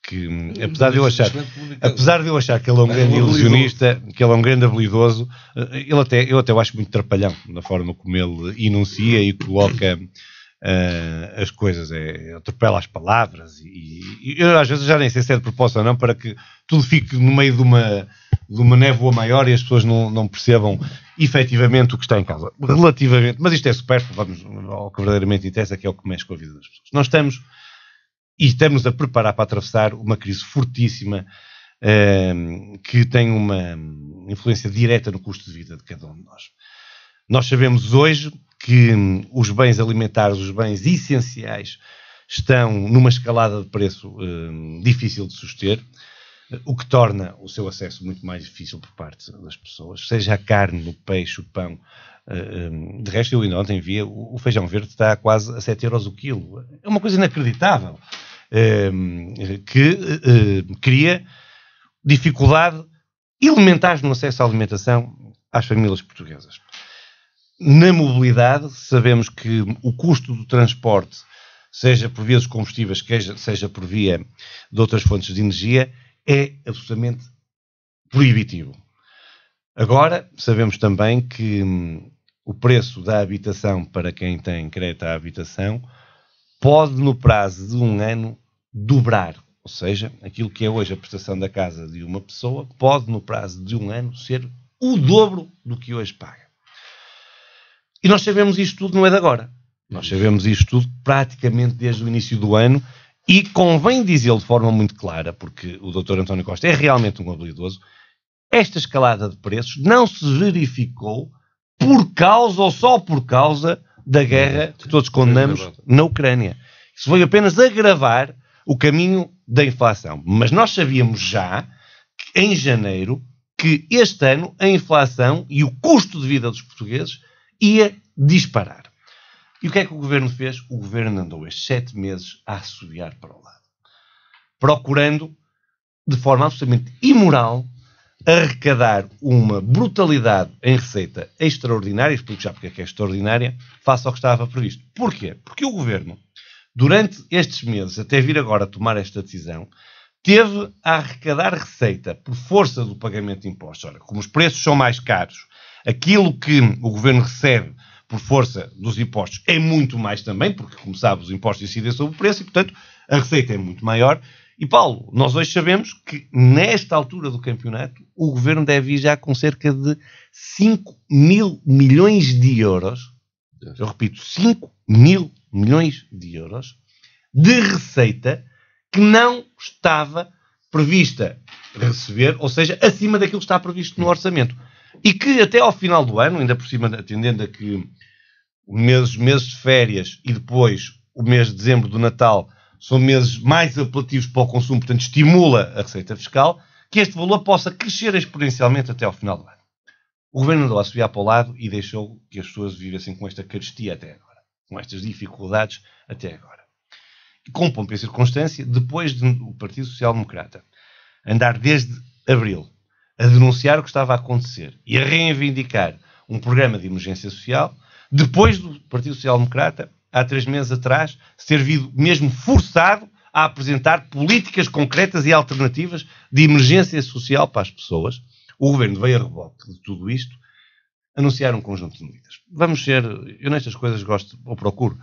que, hum, apesar de eu achar, apesar de eu achar que ele é um grande ilusionista, que ele é um grande habilidoso, eh, ele até, eu até o acho muito trapalhão na forma como ele enuncia e coloca. Uh, as coisas, é, atropela as palavras e, e, eu às vezes já nem sei se é de propósito ou não para que tudo fique no meio de uma de uma névoa maior e as pessoas não, não percebam efetivamente o que está em causa. Relativamente, mas isto é supérfluo, vamos ao que verdadeiramente interessa, que é o que mexe com a vida das pessoas. Nós estamos e estamos a preparar para atravessar uma crise fortíssima eh, que tem uma influência direta no custo de vida de cada um de nós. Nós sabemos hoje que hum, os bens alimentares, os bens essenciais, estão numa escalada de preço eh, difícil de suster o que torna o seu acesso muito mais difícil por parte das pessoas, seja a carne, o peixe, o pão. Eh, eh, de resto, eu ainda ontem via o feijão verde está quase a 7 euros o quilo. É uma coisa inacreditável eh, que cria dificuldade elementares no acesso à alimentação às famílias portuguesas. Na mobilidade, sabemos que o custo do transporte, seja por via dos combustíveis, seja por via de outras fontes de energia, é absolutamente proibitivo. Agora, sabemos também que hum, o preço da habitação para quem tem crédito à habitação pode, no prazo de um ano, dobrar. Ou seja, aquilo que é hoje a prestação da casa de uma pessoa pode, no prazo de um ano, ser o dobro do que hoje paga. E nós sabemos isto tudo, não é de agora. Nós sabemos isto tudo praticamente desde o início do ano e convém dizê-lo de forma muito clara, porque o Dr. António Costa é realmente um habilidoso, esta escalada de preços não se verificou por causa ou só por causa da guerra que todos condenamos na Ucrânia. Isso foi apenas agravar o caminho da inflação. Mas nós sabíamos já, que, em janeiro, que este ano a inflação e o custo de vida dos portugueses ia disparar. E o que é que o governo fez? O governo andou estes sete meses a assoviar para o lado, procurando, de forma absolutamente imoral, arrecadar uma brutalidade em receita extraordinária, explico já porque é que é extraordinária, face ao que estava previsto. Porquê? Porque o governo, durante estes meses, até vir agora tomar esta decisão, teve a arrecadar receita por força do pagamento de impostos. Ora, como os preços são mais caros, aquilo que o governo recebe por força dos impostos, é muito mais também, porque, como sabe, os impostos incidem sobre o preço e, portanto, a receita é muito maior. E, Paulo, nós hoje sabemos que, nesta altura do campeonato, o governo deve ir já com cerca de 5 mil milhões de euros. Eu repito, 5 mil milhões de euros de receita que não estava prevista receber, ou seja, acima daquilo que está previsto no orçamento e que até ao final do ano, ainda por cima, atendendo a que meses, meses de férias e depois o mês de dezembro do Natal são meses mais apelativos para o consumo, portanto estimula a receita fiscal, que este valor possa crescer exponencialmente até ao final do ano. O governo andou a subir para o lado e deixou que as pessoas vivessem com esta carestia até agora, com estas dificuldades até agora. E com pompa e circunstância, depois de Partido Social Democrata andar desde abril a denunciar o que estava a acontecer e a reivindicar um programa de emergência social, depois do Partido Social Democrata, há três meses atrás, ser vindo mesmo forçado a apresentar políticas concretas e alternativas de emergência social para as pessoas. O governo veio a reboque de tudo isto anunciar um conjunto de medidas. Vamos ser, eu nestas coisas gosto, ou procuro,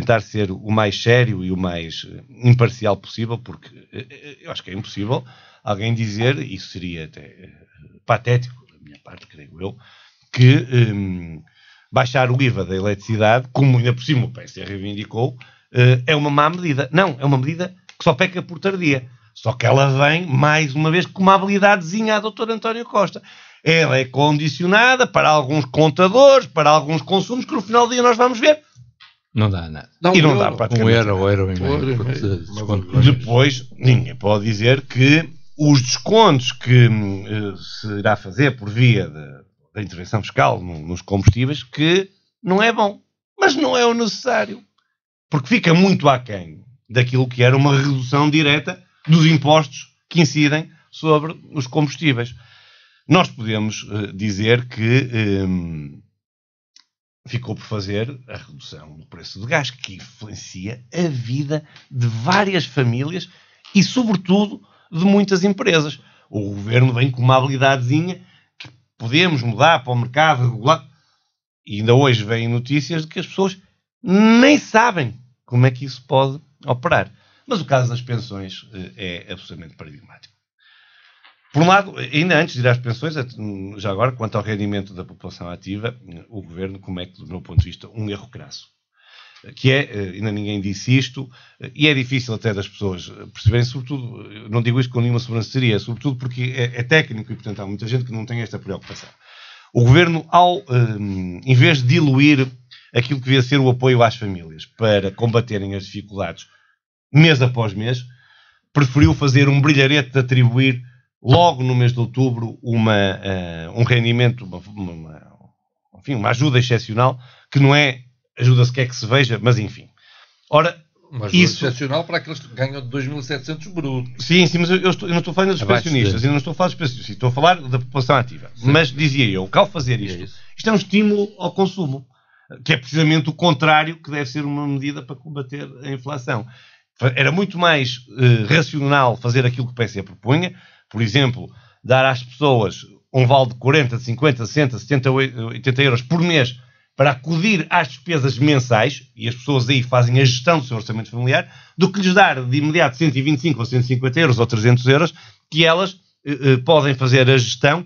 tentar ser o mais sério e o mais eh, imparcial possível, porque eh, eh, eu acho que é impossível alguém dizer, isso seria até patético da minha parte, creio eu, que um, ehm, baixar o IVA da eletricidade, como ainda por cima o PS reivindicou, é uma má medida. Não, é uma medida que só peca por tardia. Só que ela vem, mais uma vez, com uma habilidadezinha à doutora António Costa. Ela é condicionada para alguns contadores, para alguns consumos, que no final do dia nós vamos ver não dá nada. Dá um e não euro, dá praticamente. Um euro, um euro e meio. Porque, depois, ninguém pode dizer que os descontos que uh, se irá fazer por via da intervenção fiscal no, nos combustíveis, que não é bom. Mas não é o necessário. Porque fica muito aquém daquilo que era uma redução direta dos impostos que incidem sobre os combustíveis. Nós podemos uh, dizer que hum, ficou por fazer a redução do preço do gás, que influencia a vida de várias famílias e, sobretudo, de muitas empresas. O governo vem com uma habilidadezinha que podemos mudar para o mercado regular. E ainda hoje vêm notícias de que as pessoas nem sabem como é que isso pode operar. Mas o caso das pensões eh, é absolutamente paradigmático. Por um lado, ainda antes de ir às pensões, é, já agora, quanto ao rendimento da população ativa, o governo comete, do meu ponto de vista, um erro crasso. Que é, eh, ainda ninguém disse isto, eh, e é difícil até das pessoas perceberem, sobretudo, não digo isto com nenhuma sobranceria, sobretudo porque é, é técnico e, portanto, há muita gente que não tem esta preocupação. O governo, ao, eh, em vez de diluir aquilo que devia ser o apoio às famílias para combaterem as dificuldades mês após mês, preferiu fazer um brilharete de atribuir logo no mês de outubro uma, uh, um rendimento, uma, uma, enfim, uma ajuda excepcional, que não é ajuda sequer que se veja, mas enfim. Ora, uma ajuda isso... excepcional para aqueles que ganham de 2.700 brutos. Sim, sim, mas eu, estou, eu não estou falando dos pensionistas, de... eu não estou a falar dos pensionistas, estou a falar da população ativa. Sim. Mas dizia eu, que ao fazer isto, é isto é um estímulo ao consumo, que é precisamente o contrário que deve ser uma medida para combater a inflação. Era muito mais uh, racional fazer aquilo que o PC propunha, por exemplo, dar às pessoas um vale de 40, 50, 60, 70, 80 euros por mês para acudir às despesas mensais, e as pessoas aí fazem a gestão do seu orçamento familiar, do que lhes dar de imediato 125 ou 150 euros ou 300 euros, que elas eh, eh, podem fazer a gestão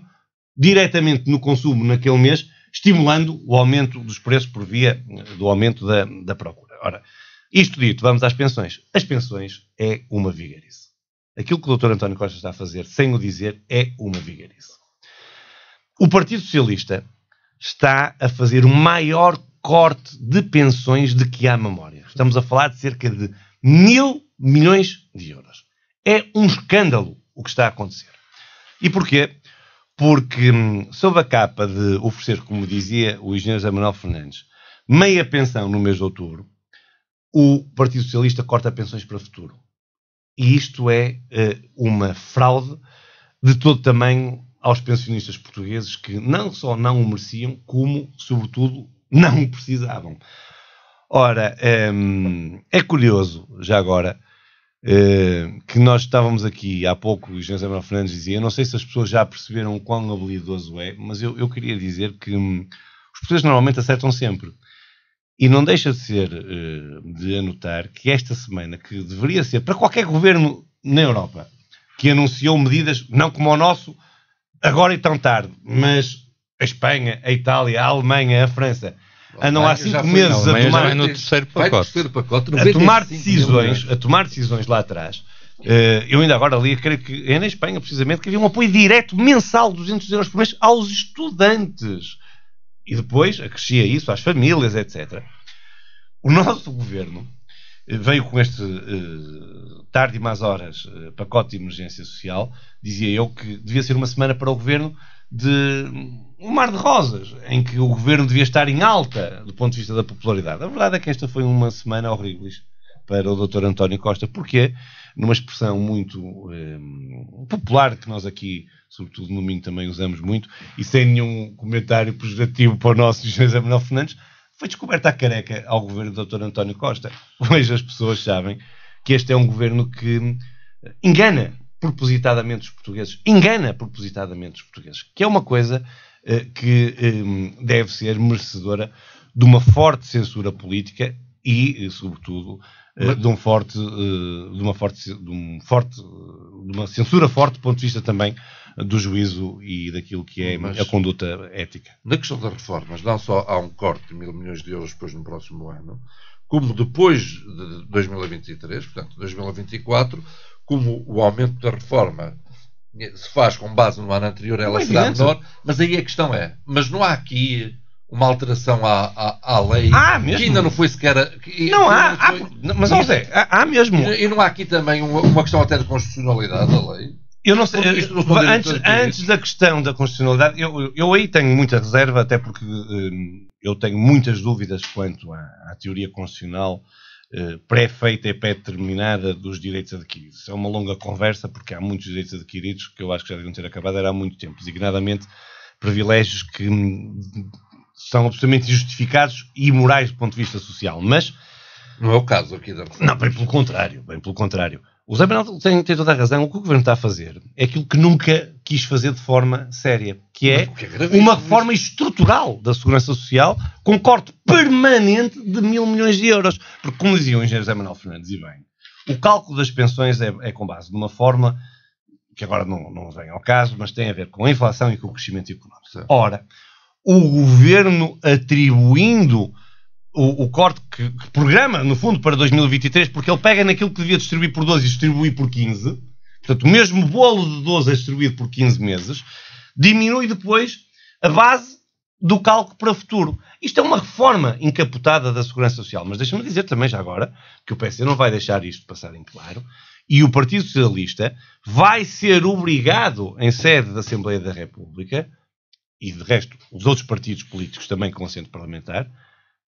diretamente no consumo naquele mês, estimulando o aumento dos preços por via eh, do aumento da, da procura. Ora, isto dito, vamos às pensões. As pensões é uma vigarice. Aquilo que o Dr. António Costa está a fazer, sem o dizer, é uma vigarice. O Partido Socialista está a fazer o maior corte de pensões de que há memória. Estamos a falar de cerca de mil milhões de euros. É um escândalo o que está a acontecer. E porquê? Porque, hum, sob a capa de oferecer, como dizia o engenheiro José Manuel Fernandes, meia pensão no mês de outubro, o Partido Socialista corta pensões para o futuro e isto é uh, uma fraude de todo tamanho aos pensionistas portugueses que não só não o mereciam, como, sobretudo, não o precisavam. Ora, um, ehm, é curioso, já agora, uh, que nós estávamos aqui há pouco, e o José Manuel Fernandes dizia, não sei se as pessoas já perceberam o quão habilidoso é, mas eu, eu queria dizer que um, os portugueses normalmente acertam sempre. E não deixa de ser eh, de anotar que esta semana, que deveria ser para qualquer governo na Europa que anunciou medidas, não como o nosso, agora e tão tarde, mas a Espanha, a Itália, a Alemanha, a França, andam há cinco meses a tomar, no terceiro pacote. pacote a, tomar decisões, a tomar decisões lá atrás. Eh, eu ainda agora li, creio que é na Espanha precisamente, que havia um apoio direto mensal de 200 euros por mês aos estudantes. E depois acrescia isso às famílias, etc. O nosso governo eh, veio com este eh, tarde e más horas eh, pacote de emergência social, dizia eu que devia ser uma semana para o governo de hum, um mar de rosas, em que o governo devia estar em alta do ponto de vista da popularidade. A verdade é que esta foi uma semana horrível para o Dr. António Costa, porque numa expressão muito popular que nós aqui sobretudo no Minho também usamos muito, e sem nenhum comentário pejorativo para o nosso José Manuel Fernandes, foi descoberta a careca ao governo do Dr. António Costa. Hoje as pessoas sabem que este é um governo que eh, engana propositadamente os portugueses, engana propositadamente os portugueses, que é uma coisa eh, que ehm, deve ser merecedora de uma forte censura política e, eh, sobretudo, de um forte, de uma forte, de um forte, de uma censura forte do ponto de vista também do juízo e daquilo que é Mas, a conduta ética. Na questão das reformas, não só há um corte de mil milhões de euros depois no próximo ano, como depois de 2023, portanto 2024, como o aumento da reforma se faz com base no ano anterior, ela é será evidente. menor. Mas aí a questão é: mas não há aqui uma alteração à, à, à lei ah, que ainda não foi sequer. Que, não, há, foi, há, Mas, José, há, há mesmo. E, e, não há aqui também uma, uma questão até de constitucionalidade da lei? Eu não sei. antes, antes da questão da constitucionalidade, eu, eu aí tenho muita reserva, até porque hum, eu tenho muitas dúvidas quanto à, à teoria constitucional eh, pré-feita e pré-determinada dos direitos adquiridos. É uma longa conversa, porque há muitos direitos adquiridos que eu acho que já deviam ter acabado há muito tempo, designadamente privilégios que hum, são absolutamente injustificados e imorais do ponto de vista social. Mas. Não é o caso aqui da. Não, bem pelo contrário, bem pelo contrário. O Zé Manuel tem, tem, toda a razão. O que o governo está a fazer é aquilo que nunca quis fazer de forma séria, que é, é uma reforma estrutural da segurança social com corte permanente de mil milhões de euros. Porque, como dizia o engenheiro Zé Manuel Fernandes, e bem, o cálculo das pensões é, é com base numa forma que agora não, não vem ao caso, mas tem a ver com a inflação e com o crescimento económico. Ora, o governo atribuindo o, o corte que, que, programa, no fundo, para 2023, porque ele pega naquilo que devia distribuir por 12 e distribui por 15. Portanto, o mesmo bolo de 12 é distribuído por 15 meses. Diminui depois a base do cálculo para o futuro. Isto é uma reforma encapotada da Segurança Social. Mas deixa-me dizer também, já agora, que o PS não vai deixar isto passar em claro e o Partido Socialista vai ser obrigado, em sede da Assembleia da República, e de resto, os outros partidos políticos também com assento parlamentar,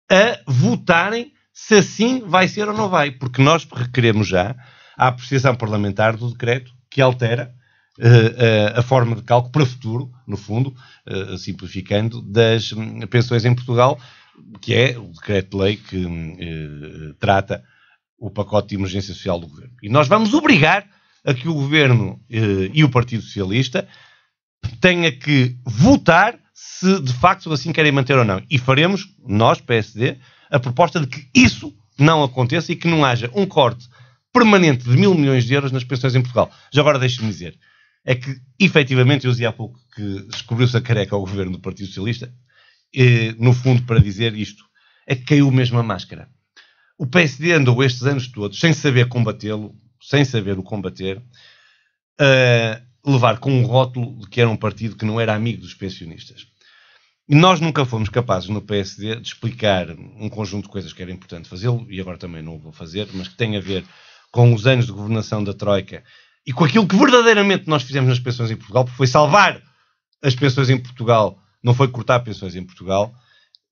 a votarem se assim vai ser ou não vai, porque nós requeremos já a apreciação parlamentar do decreto que altera uh, uh, a forma de cálculo para o futuro, no fundo, uh, simplificando, das hum, pensões em Portugal, que é o decreto-lei que hum, trata o pacote de emergência social do governo. E nós vamos obrigar a que o governo e o Partido Socialista tenha que votar se de facto assim querem manter ou não. E faremos, nós, PSD, a proposta de que isso não aconteça e que não haja um corte permanente de mil milhões de euros nas pensões em Portugal. Já agora deixe-me dizer, é que efetivamente, eu dizia há pouco que descobriu-se a careca ao governo do Partido Socialista, e, no fundo para dizer isto, é que caiu mesmo a máscara. O PSD andou estes anos todos sem saber combatê-lo, sem saber o combater, uh, levar com um rótulo de que era um partido que não era amigo dos pensionistas. E nós nunca fomos capazes no PSD de explicar um conjunto de coisas que era importante fazê-lo, e agora também não o vou fazer, mas que tem a ver com os anos de governação da Troika e com aquilo que verdadeiramente nós fizemos nas pensões em Portugal, porque foi salvar as pensões em Portugal, não foi cortar pensões em Portugal,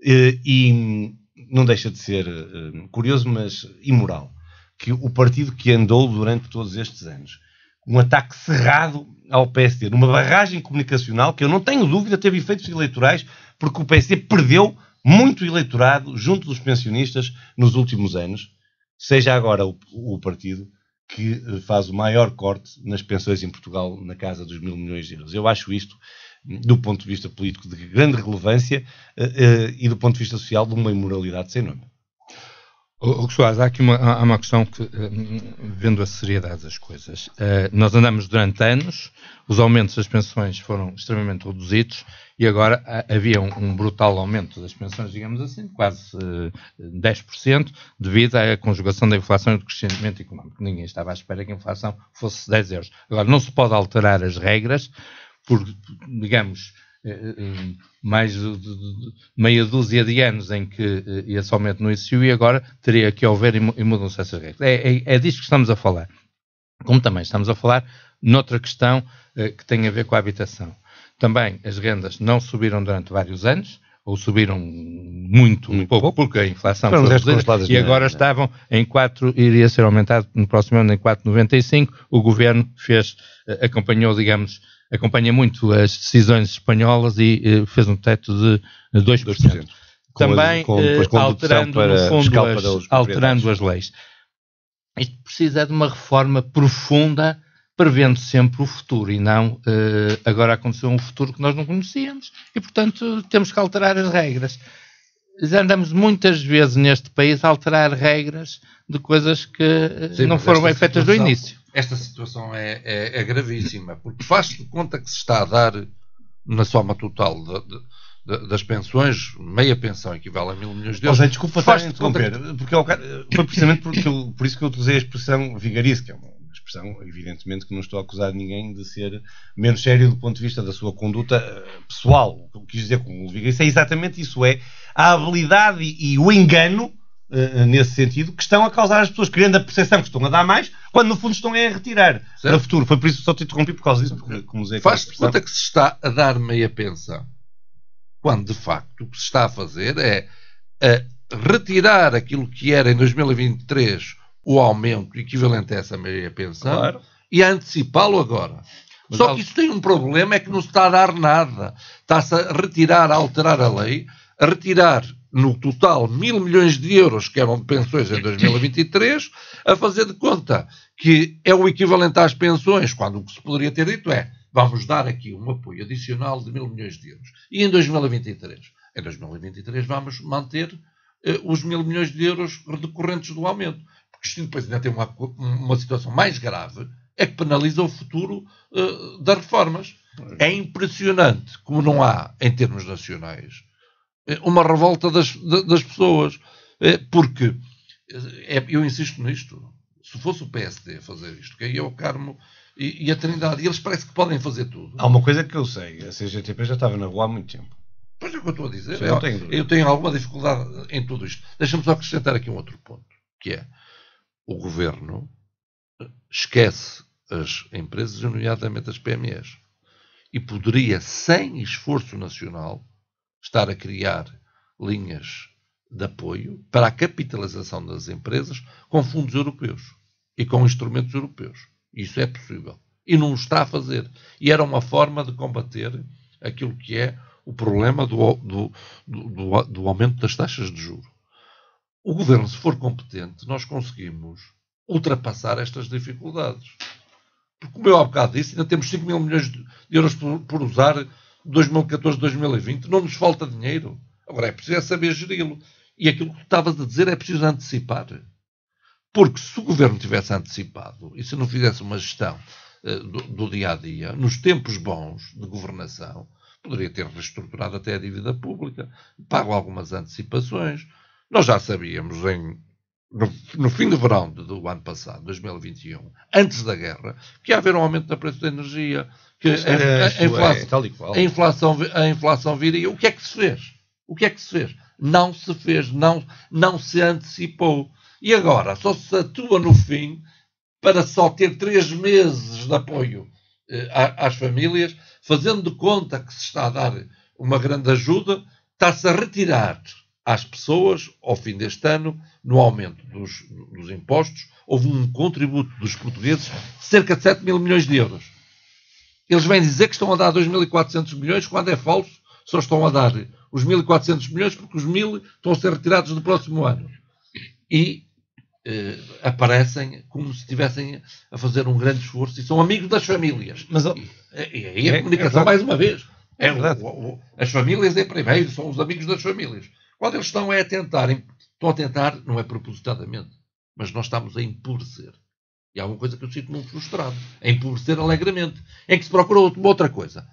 eh, e não deixa de ser eh, curioso, mas imoral, que o partido que andou durante todos estes anos um ataque cerrado ao PSD, numa barragem comunicacional que eu não tenho dúvida teve efeitos eleitorais, porque o PSD perdeu muito eleitorado junto dos pensionistas nos últimos anos, seja agora o, o partido que eh, faz o maior corte nas pensões em Portugal na casa dos mil milhões de euros. Eu acho isto, do ponto de vista político, de grande relevância eh, eh, e do ponto de vista social, de uma imoralidade sem nome. O que Soares, há aqui uma, há uma questão que, hum, vendo a seriedade das coisas, eh, nós andamos durante anos, os aumentos das pensões foram extremamente reduzidos e agora havia um, brutal aumento das pensões, digamos assim, quase 10%, eh, devido à conjugação da inflação e do crescimento económico. Ninguém estava à espera que a inflação fosse 10 euros. Agora, não se pode alterar as regras, por, digamos, eh, eh, mais de meia dúzia de anos em que eh, esse aumento não existiu e agora teria que houver e mudam-se essas regras. É, é, é disso que estamos a falar. Como também estamos a falar noutra questão que tem a ver com a habitação. Também as rendas não subiram durante vários anos, ou subiram muito, muito pouco, porque a inflação foi reduzida, e agora né? estavam em 4, iria ser aumentado no próximo ano em 4,95, o governo fez, acompanhou, digamos, acompanha muito as decisões espanholas e eh, fez um teto de 2%. Eh, 2%. Também com, eh, com, alterando, fundo, as, alterando as leis. Isto precisa de uma reforma profunda, prevendo sempre o futuro e não uh, agora aconteceu um futuro que nós não conhecíamos e, portanto, temos que alterar as regras. Já andamos muitas vezes neste país a alterar regras de coisas que Sim, não foram bem feitas do início esta situação é, é, é, gravíssima, porque faz de conta que se está a dar, na soma total de, de, das pensões, meia pensão equivale a mil milhões de euros. Mas, oh, desculpa estar de interromper, que... porque é foi precisamente por, eu, por, isso que eu utilizei a expressão vigarice, que é uma expressão, evidentemente, que não estou a acusar ninguém de ser menos sério do ponto de vista da sua conduta eh, pessoal. O que eu quis dizer com o vigarista é exatamente isso, é a habilidade e o engano eh, nesse sentido, que estão a causar às pessoas, criando a percepção que estão a dar mais, quando no fundo estão a retirar certo. para o futuro. Foi por isso que só te interrompi por causa disso, porque, como dizer, Faz conta que se está a dar meia pensão, quando de facto o que se está a fazer é a retirar aquilo que era em 2023 o aumento equivalente a essa meia pensão claro. e a antecipá-lo agora. Mas Só que isso tem um problema, é que não se está a dar nada. Está-se a retirar, a alterar a lei, a retirar no total mil milhões de euros que eram de pensões em 2023, a fazer de conta que é o equivalente às pensões, quando o que se poderia ter dito é vamos dar aqui um apoio adicional de mil milhões de euros. E em 2023? Em 2023 vamos manter eh, os mil milhões de euros decorrentes do aumento. Porque isto depois ainda tem uma, uma situação mais grave, é que penaliza o futuro eh, das reformas. É impressionante como não há, em termos nacionais, é uma revolta das, das pessoas. É, porque, é, eu insisto nisto, se fosse o PSD a fazer isto, que aí é o Carmo e, e, a Trindade, e eles parece que podem fazer tudo. Há uma coisa que eu sei, a CGTP já estava na rua há muito tempo. Pois é o que eu estou a dizer. Eu, tenho, eu tenho alguma dificuldade em tudo isto. Deixa-me só acrescentar aqui um outro ponto, que é o governo esquece as empresas, nomeadamente as PMEs, e poderia, sem esforço nacional, estar a criar linhas de apoio para a capitalização das empresas com fundos europeus e com instrumentos europeus. Isso é possível. E não o está a fazer. E era uma forma de combater aquilo que é o problema do, do, do, do aumento das taxas de juro. O governo, se for competente, nós conseguimos ultrapassar estas dificuldades. Porque, como eu há bocado disse, ainda temos 5 mil milhões de euros por, por usar 2014, 2020, não nos falta dinheiro. Agora é preciso é saber geri-lo. E aquilo que tu estavas a dizer é preciso antecipar. Porque se o governo tivesse antecipado e se não fizesse uma gestão uh, do, do, dia a dia, nos tempos bons de governação, poderia ter reestruturado até a dívida pública, pago algumas antecipações. Nós já sabíamos em, no, no, fim do verão do, do ano passado, 2021, antes da guerra, que ia haver um aumento do preço da energia que a, a, é inflação, a, inflação, a inflação viria. O que é que se fez? O que é que se fez? Não se fez, não, não se antecipou. E agora, só se atua no fim para só ter três meses de apoio eh, às famílias, fazendo de conta que se está a dar uma grande ajuda, está-se a retirar às pessoas, ao fim deste ano, no aumento dos, dos impostos, houve um contributo dos portugueses de cerca de 7 mil milhões de euros eles vêm dizer que estão a dar 2.400 milhões, quando é falso, só estão a dar os 1.400 milhões porque os 1.000 estão a ser retirados do próximo ano. E eh, aparecem como se estivessem a fazer um grande esforço e são amigos das famílias. Mas, e, aí a é, é comunicação, é mais uma vez, é, é o, o, as famílias é primeiro, são os amigos das famílias. Quando eles estão é a tentar, estão a tentar, não é propositadamente, mas nós estamos a empobrecer. E há uma coisa que eu sinto muito frustrado. É empobrecer alegremente. É que se procura outra coisa.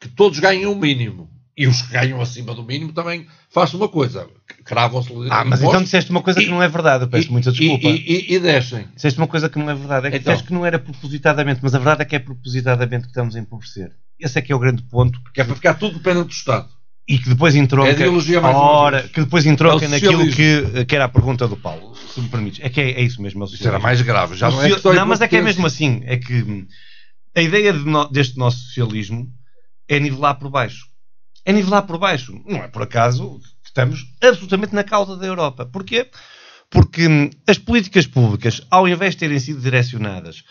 Que todos ganhem o um mínimo. E os que ganham acima do mínimo também façam uma coisa. Cravam-se. Ah, mas então disseste uma coisa e, que não é verdade. Eu peço muita desculpa. E, e, e, descem. Disseste uma coisa que não é verdade. É que então. disseste que não era propositadamente. Mas a verdade é que é propositadamente que estamos a empobrecer. Esse é que é o grande ponto. Que é para ficar tudo dependente do Estado e que depois entronca é ora, que depois entronca é naquilo que, que era a pergunta do Paulo se me permites. É que é, é isso mesmo. É isso era mais grave. Já não, é, é não mas é que é mesmo assim. É que a ideia de no, deste nosso socialismo é nivelar por baixo. É nivelar por baixo. Não é por acaso que estamos absolutamente na cauda da Europa. Porquê? Porque hum, as políticas públicas, ao invés de terem sido direcionadas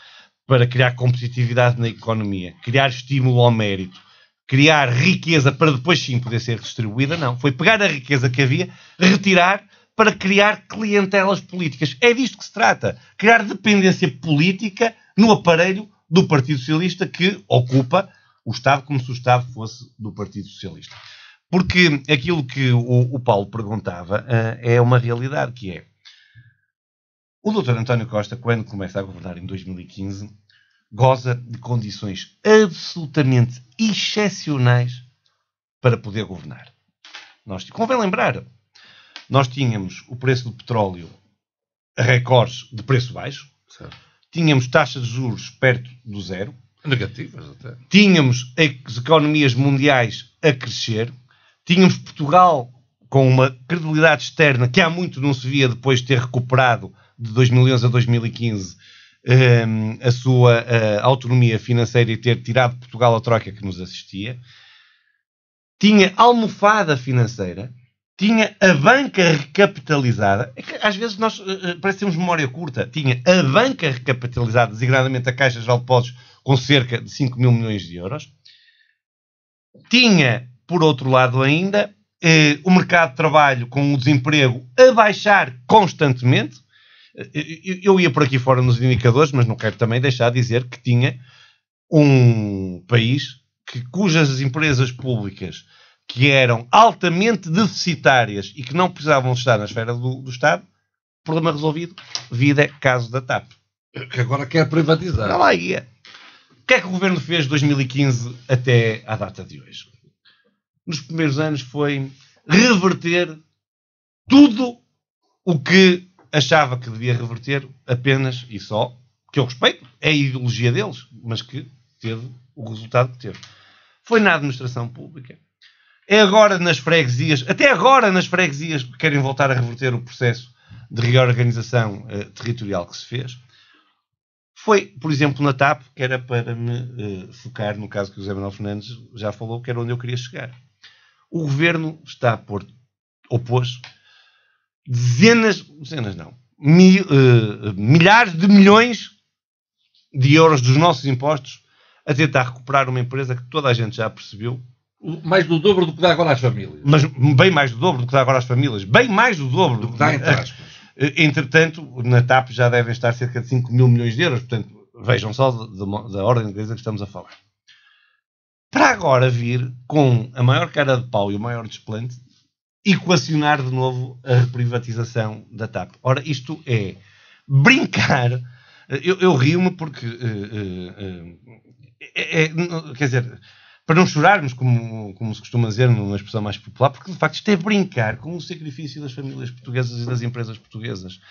para criar competitividade na economia, criar estímulo ao mérito, criar riqueza para depois sim poder ser distribuída, não. Foi pegar a riqueza que havia, retirar para criar clientelas políticas. É disto que se trata. Criar dependência política no aparelho do Partido Socialista que ocupa o Estado como se o Estado fosse do Partido Socialista. Porque aquilo que o, o Paulo perguntava uh, é uma realidade, que é o doutor António Costa, quando começa a governar em 2015, goza de condições absolutamente excepcionais para poder governar. Nós, convém lembrar, nós tínhamos o preço do petróleo a recordes de preço baixo, certo. tínhamos taxas de juros perto do zero, negativas até, tínhamos as economias mundiais a crescer, tínhamos Portugal com uma credibilidade externa que há muito não se via depois de ter recuperado de 2011 a 2015 um, ehm, a sua uh, autonomia financeira e ter tirado Portugal a troca que nos assistia. Tinha almofada financeira, tinha a banca recapitalizada, é às vezes nós eh, eh, parece que temos memória curta, tinha a banca recapitalizada, designadamente a Caixa de Depósitos, com cerca de 5 mil milhões de euros, tinha, por outro lado ainda, eh, o mercado de trabalho com o desemprego a baixar constantemente, eu ia por aqui fora nos indicadores, mas não quero também deixar de dizer que tinha um país que, cujas empresas públicas que eram altamente deficitárias e que não precisavam estar na esfera do, do Estado, problema resolvido, vida caso da TAP. Que agora quer privatizar. Não lá ia. O que é que o governo fez de 2015 até à data de hoje? Nos primeiros anos foi reverter tudo o que achava que devia reverter, apenas e só, que eu respeito, é a ideologia deles, mas que teve o resultado que teve. Foi na administração pública é agora nas freguesias, até agora nas freguesias que querem voltar a reverter o processo de reorganização uh, territorial que se fez. Foi, por exemplo, na TAP, que era para me uh, focar no caso que o José Manuel Fernandes já falou, que era onde eu queria chegar. O governo está a pôr, opôs, dezenas, dezenas não, uh, milhares de milhões de euros dos nossos impostos a tentar recuperar uma empresa que toda a gente já percebeu mais do dobro do que dá agora às famílias. Mas bem mais do dobro do que dá agora às famílias. Bem mais do dobro. Do que dá, né? entre aspas. Entretanto, na TAP já devem estar cerca de 5 mil milhões de euros. Portanto, vejam só da ordem de coisa que estamos a falar. Para agora vir com a maior cara de pau e o maior desplante, equacionar de novo a reprivatização da TAP. Ora, isto é brincar. Eu, eu rio-me porque. Uh, uh, uh, é, é, quer dizer para não chorarmos, como, como se costuma dizer numa expressão mais popular, porque de facto isto é brincar com o sacrifício das famílias portuguesas e das empresas portuguesas.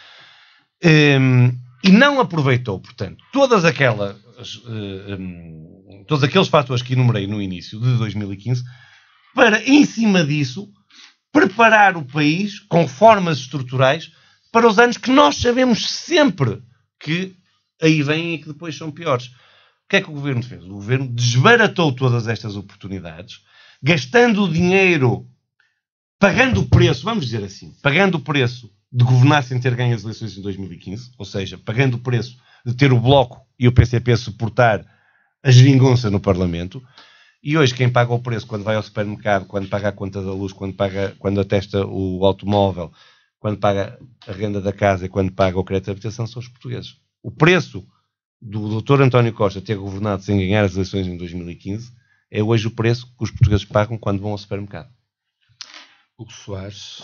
Um, e não aproveitou, portanto, todas aquelas, eh, um, todos aqueles fatores que enumerei no início de 2015 para, em cima disso, preparar o país com formas estruturais para os anos que nós sabemos sempre que aí vêm e que depois são piores. O que é que o governo fez? O governo desbaratou todas estas oportunidades, gastando o dinheiro, pagando o preço, vamos dizer assim, pagando o preço de governar sem ter ganho as eleições em 2015, ou seja, pagando o preço de ter o Bloco e o PCP suportar a geringonça no Parlamento. E hoje quem paga o preço quando vai ao supermercado, quando paga a conta da luz, quando, paga, quando atesta o automóvel, quando paga a renda da casa e quando paga o crédito de habitação são os portugueses. O preço do doutor António Costa ter governado sem ganhar as eleições em 2015 é hoje o preço que os portugueses pagam quando vão ao supermercado. Hugo Soares,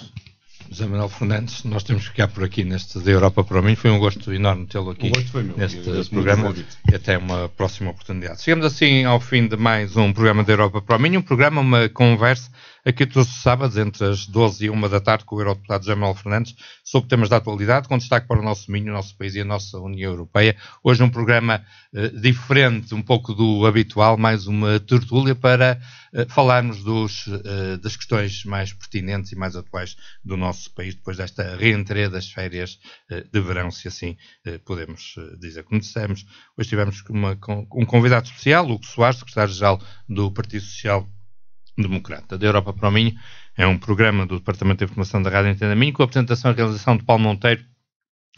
José Manuel Fernandes, nós temos que ficar por aqui neste da Europa para mim. Foi um gosto enorme tê-lo aqui meu, neste programa e até uma próxima oportunidade. Chegamos assim ao fim de mais um programa da Europa para mim, um programa, uma conversa aqui todos os sábados, entre as 12 e 1 da tarde, com o Eurodeputado Jamal Fernandes, sobre temas da atualidade, com destaque para o nosso domínio, o nosso país e a nossa União Europeia. Hoje um programa uh, diferente, um pouco do habitual, mais uma tertúlia para uh, falarmos dos, uh, das questões mais pertinentes e mais atuais do nosso país, depois desta reentrada das férias de verão, se assim podemos dizer. Como dissemos, hoje tivemos uma, um convidado especial, Hugo Soares, secretário-geral do Partido Social Democrata da Europa para o Minho é um programa do Departamento de Informação da Rádio Antena Minho com a apresentação e realização de Paulo Monteiro,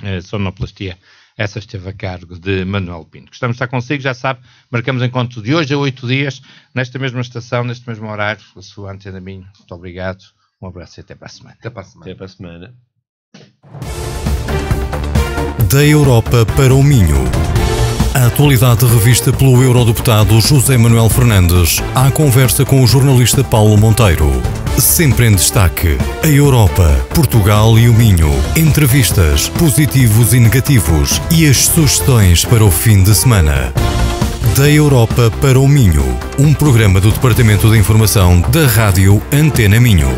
eh, sonoplastia. Essa esteve a cargo de Manuel Pinto. Gostamos de estar consigo, já sabe, marcamos encontro de hoje a oito dias, nesta mesma estação, neste mesmo horário, a sua Antena Minho. Muito obrigado, um abraço e até para a semana. Até para a semana. Até para a semana. Da Europa para o Minho. A atualidade revista pelo eurodeputado José Manuel Fernandes. À conversa com o jornalista Paulo Monteiro. Sempre em destaque. A Europa, Portugal e o Minho. Entrevistas, positivos e negativos. E as sugestões para o fim de semana. Da Europa para o Minho. Um programa do Departamento de Informação da Rádio Antena Minho.